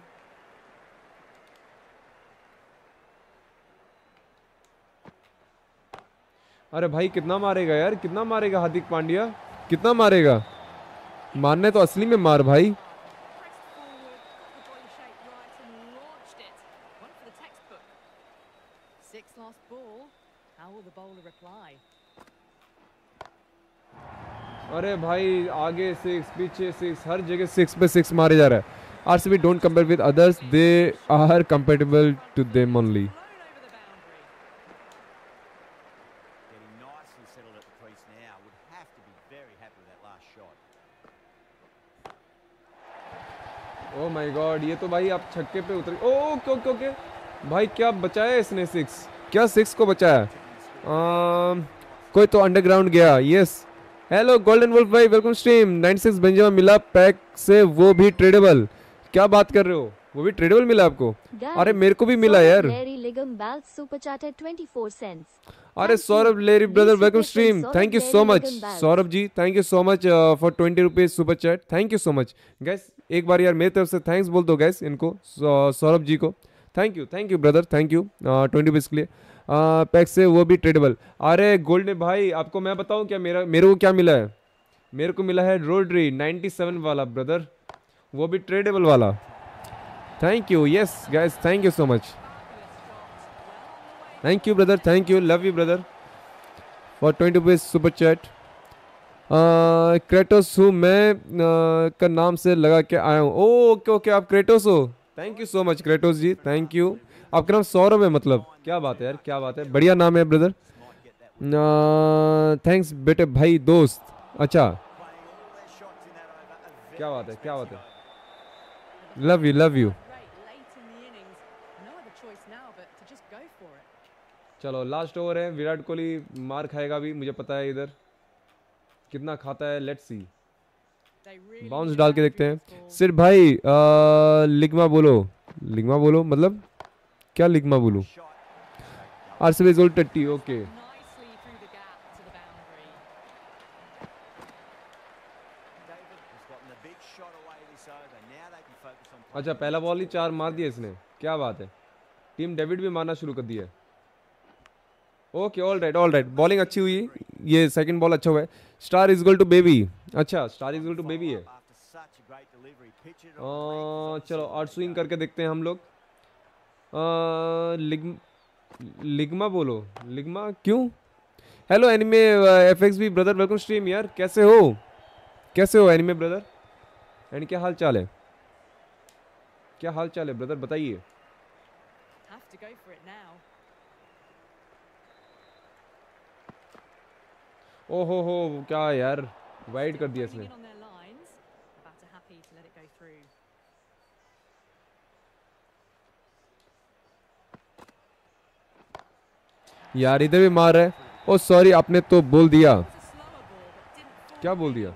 अरे भाई कितना मारेगा यार कितना मारेगा हार्दिक पांड्या कितना मारेगा मारने तो असली में मार भाई अरे भाई आगे सिक्स पीछे सिक्स हर जगह सिक्स पे सिक्स मारे जा रहा है R C B don't compare with others they are compatible to they only oh my god ये तो भाई आप छक्के पे उतर ओ ओके ओके ओके भाई क्या बचाया इसने सिक्स क्या सिक्स को बचाया आ, um, कोई तो अंडरग्राउंड गया यस हेलो गोल्डन वुल्फ भाई वेलकम स्ट्रीम 96 बेंजामिन मिला पैक से वो भी ट्रेडेबल क्या बात कर रहे हो वो भी ट्रेडेबल मिला आपको अरे मेरे को भी मिला यार अरे सौरभ लेरी brother welcome stream thank you so much Saurabh ji thank you so much for twenty rupees super chat thank you so much guys एक बार यार मेरी तरफ से थैंक्स बोल दो गैस इनको सौरभ जी को thank you thank you brother thank you twenty rupees के लिए पैक्स है वो भी ट्रेडेबल अरे गोल्ड भाई आपको मैं बताऊँ क्या मेरा मेरे को क्या मिला है मेरे को मिला है रोड्री 97 वाला ब्रदर वो भी ट्रेडेबल वाला thank you yes guys thank you so much thank you brother thank you love you brother for twenty rupees super chat Kratos हूँ मैं uh, का नाम से लगा के आया हूँ ओके oh, ओके आप क्रेटोस हो thank you so much Kratos ji thank you आपका नाम सौरभ है मतलब क्या बात है यार क्या बात है बढ़िया नाम है ब्रदर थैंक्स बेटे भाई दोस्त अच्छा क्या बात है क्या बात है लव यू लव यू चलो लास्ट ओवर है विराट कोहली मार खाएगा भी मुझे पता है इधर कितना खाता है लेट्स सी बाउंस डाल के देखते हैं सिर्फ भाई आ, लिग्मा बोलो लिग्मा बोलो मतलब क्या लिग्मा बोलूँ आरसीबी गोल टट्टी ओके अच्छा पहला बॉल ही चार मार दिया इसने क्या बात है टीम डेविड भी मारना शुरू कर दिया okay all right all right bowling अच्छी हुई ये सेकंड बॉल अच्छा हुआ है star is goal to baby अच्छा star is goal to baby है आ, हाँ, चलो आठ स्विंग करके देखते हैं हम लोग लिग, लिग्मा बोलो लिग्मा क्यों hello anime F X B brother welcome stream यार कैसे हो कैसे हो एनिमे ब्रदर एंड क्या हाल चाल है क्या हाल चाल है ब्रदर बताइए ओहो हो क्या यार वाइड कर दिया इसने यार इधर भी मार रहे है ओ सॉरी आपने तो बोल दिया क्या बोल दिया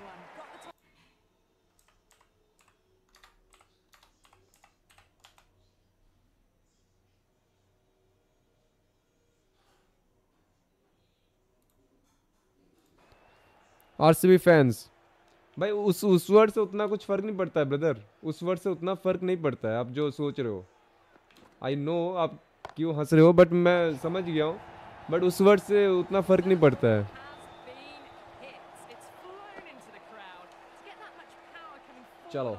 आरसीबी फैंस भाई उस उस वर्ड से उतना कुछ फ़र्क नहीं पड़ता है ब्रदर उस वर्ड से उतना फ़र्क नहीं पड़ता है आप जो सोच रहे हो आई नो आप क्यों हंस रहे हो बट मैं समझ गया हूँ बट उस वर्ड से उतना फ़र्क नहीं पड़ता है चलो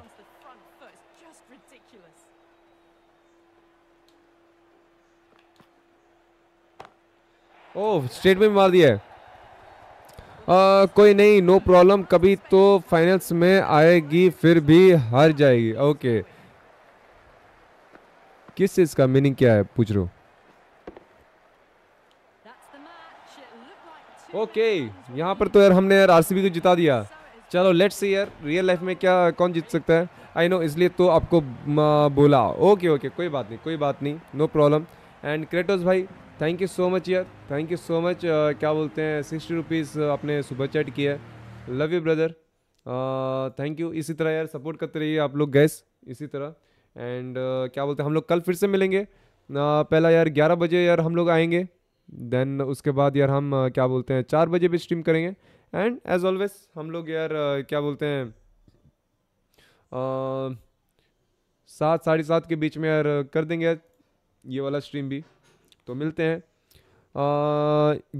ओ स्टेट में मार दिया है आ, कोई नहीं नो प्रॉब्लम कभी तो फाइनल्स में आएगी फिर भी हार जाएगी ओके किस चीज़ का मीनिंग क्या है पूछ रहा हूँ ओके यहाँ पर तो यार हमने यार आरसीबी को जिता दिया चलो लेट्स सी यार रियल लाइफ में क्या कौन जीत सकता है आई नो इसलिए तो आपको बोला ओके ओके कोई बात नहीं कोई बात नहीं नो प्रॉब्लम एंड क्रेटोस भाई थैंक यू सो मच यार थैंक यू सो मच क्या बोलते हैं सिक्सटी रुपीज़ आपने सुबह चैट किया है love you brother thank you इसी तरह यार सपोर्ट करते रहिए आप लोग गैस इसी तरह एंड uh, क्या बोलते हैं हम लोग कल फिर से मिलेंगे uh, पहला यार ग्यारह बजे यार हम लोग आएंगे देन उसके बाद यार हम क्या बोलते हैं चार बजे भी स्ट्रीम करेंगे एंड एज ऑलवेज हम लोग यार क्या बोलते हैं सात साढ़े सात के बीच में यार कर देंगे ये वाला स्ट्रीम भी तो मिलते हैं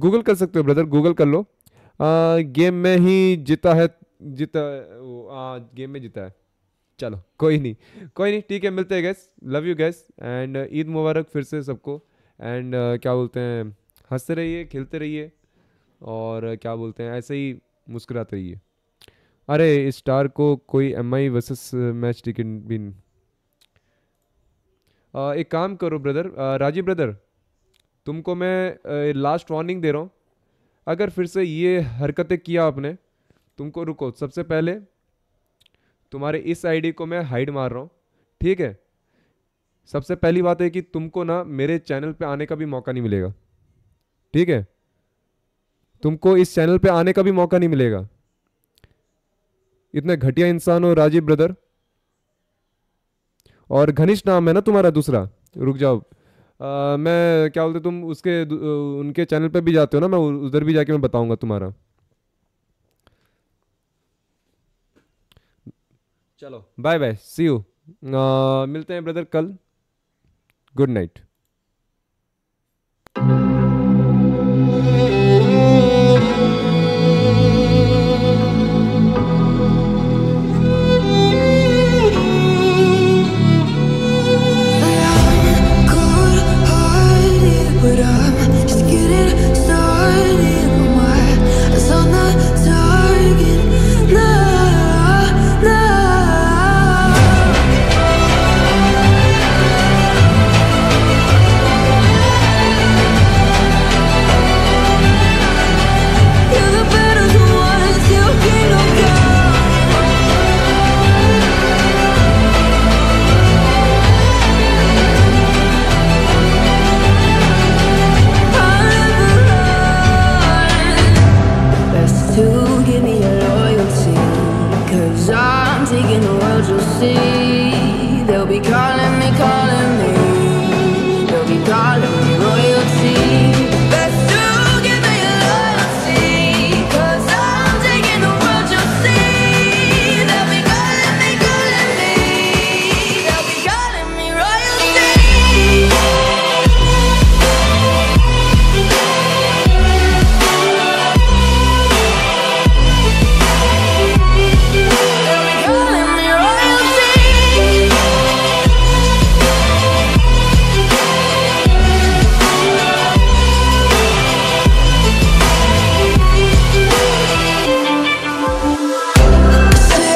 गूगल कर सकते हो ब्रदर गूगल कर लो आ, गेम में ही जीता है जीता आ, गेम में जीता है चलो कोई नहीं कोई नहीं ठीक है मिलते हैं guys love you guys and Eid मुबारक फिर से सबको एंड uh, क्या बोलते हैं हंसते रहिए खेलते रहिए और uh, क्या बोलते हैं ऐसे ही मुस्कुराते रहिए अरे स्टार को कोई M I versus match ticket भी uh, एक काम करो ब्रदर uh, राजीव ब्रदर तुमको मैं लास्ट uh, वार्निंग दे रहा हूँ अगर फिर से ये हरकतें किया आपने तुमको रुको सबसे पहले तुम्हारे इस आईडी को मैं हाइड मार रहा हूँ ठीक है सबसे पहली बात है कि तुमको ना मेरे चैनल पे आने का भी मौका नहीं मिलेगा ठीक है तुमको इस चैनल पे आने का भी मौका नहीं मिलेगा इतने घटिया इंसान हो राजीव ब्रदर और घनिष्ठ नाम है ना तुम्हारा दूसरा रुक जाओ आ, मैं क्या बोलते तुम उसके उनके चैनल पे भी जाते हो ना मैं उधर भी जाके मैं बताऊंगा तुम्हारा चलो बाय बाय सी यू मिलते हैं ब्रदर कल good night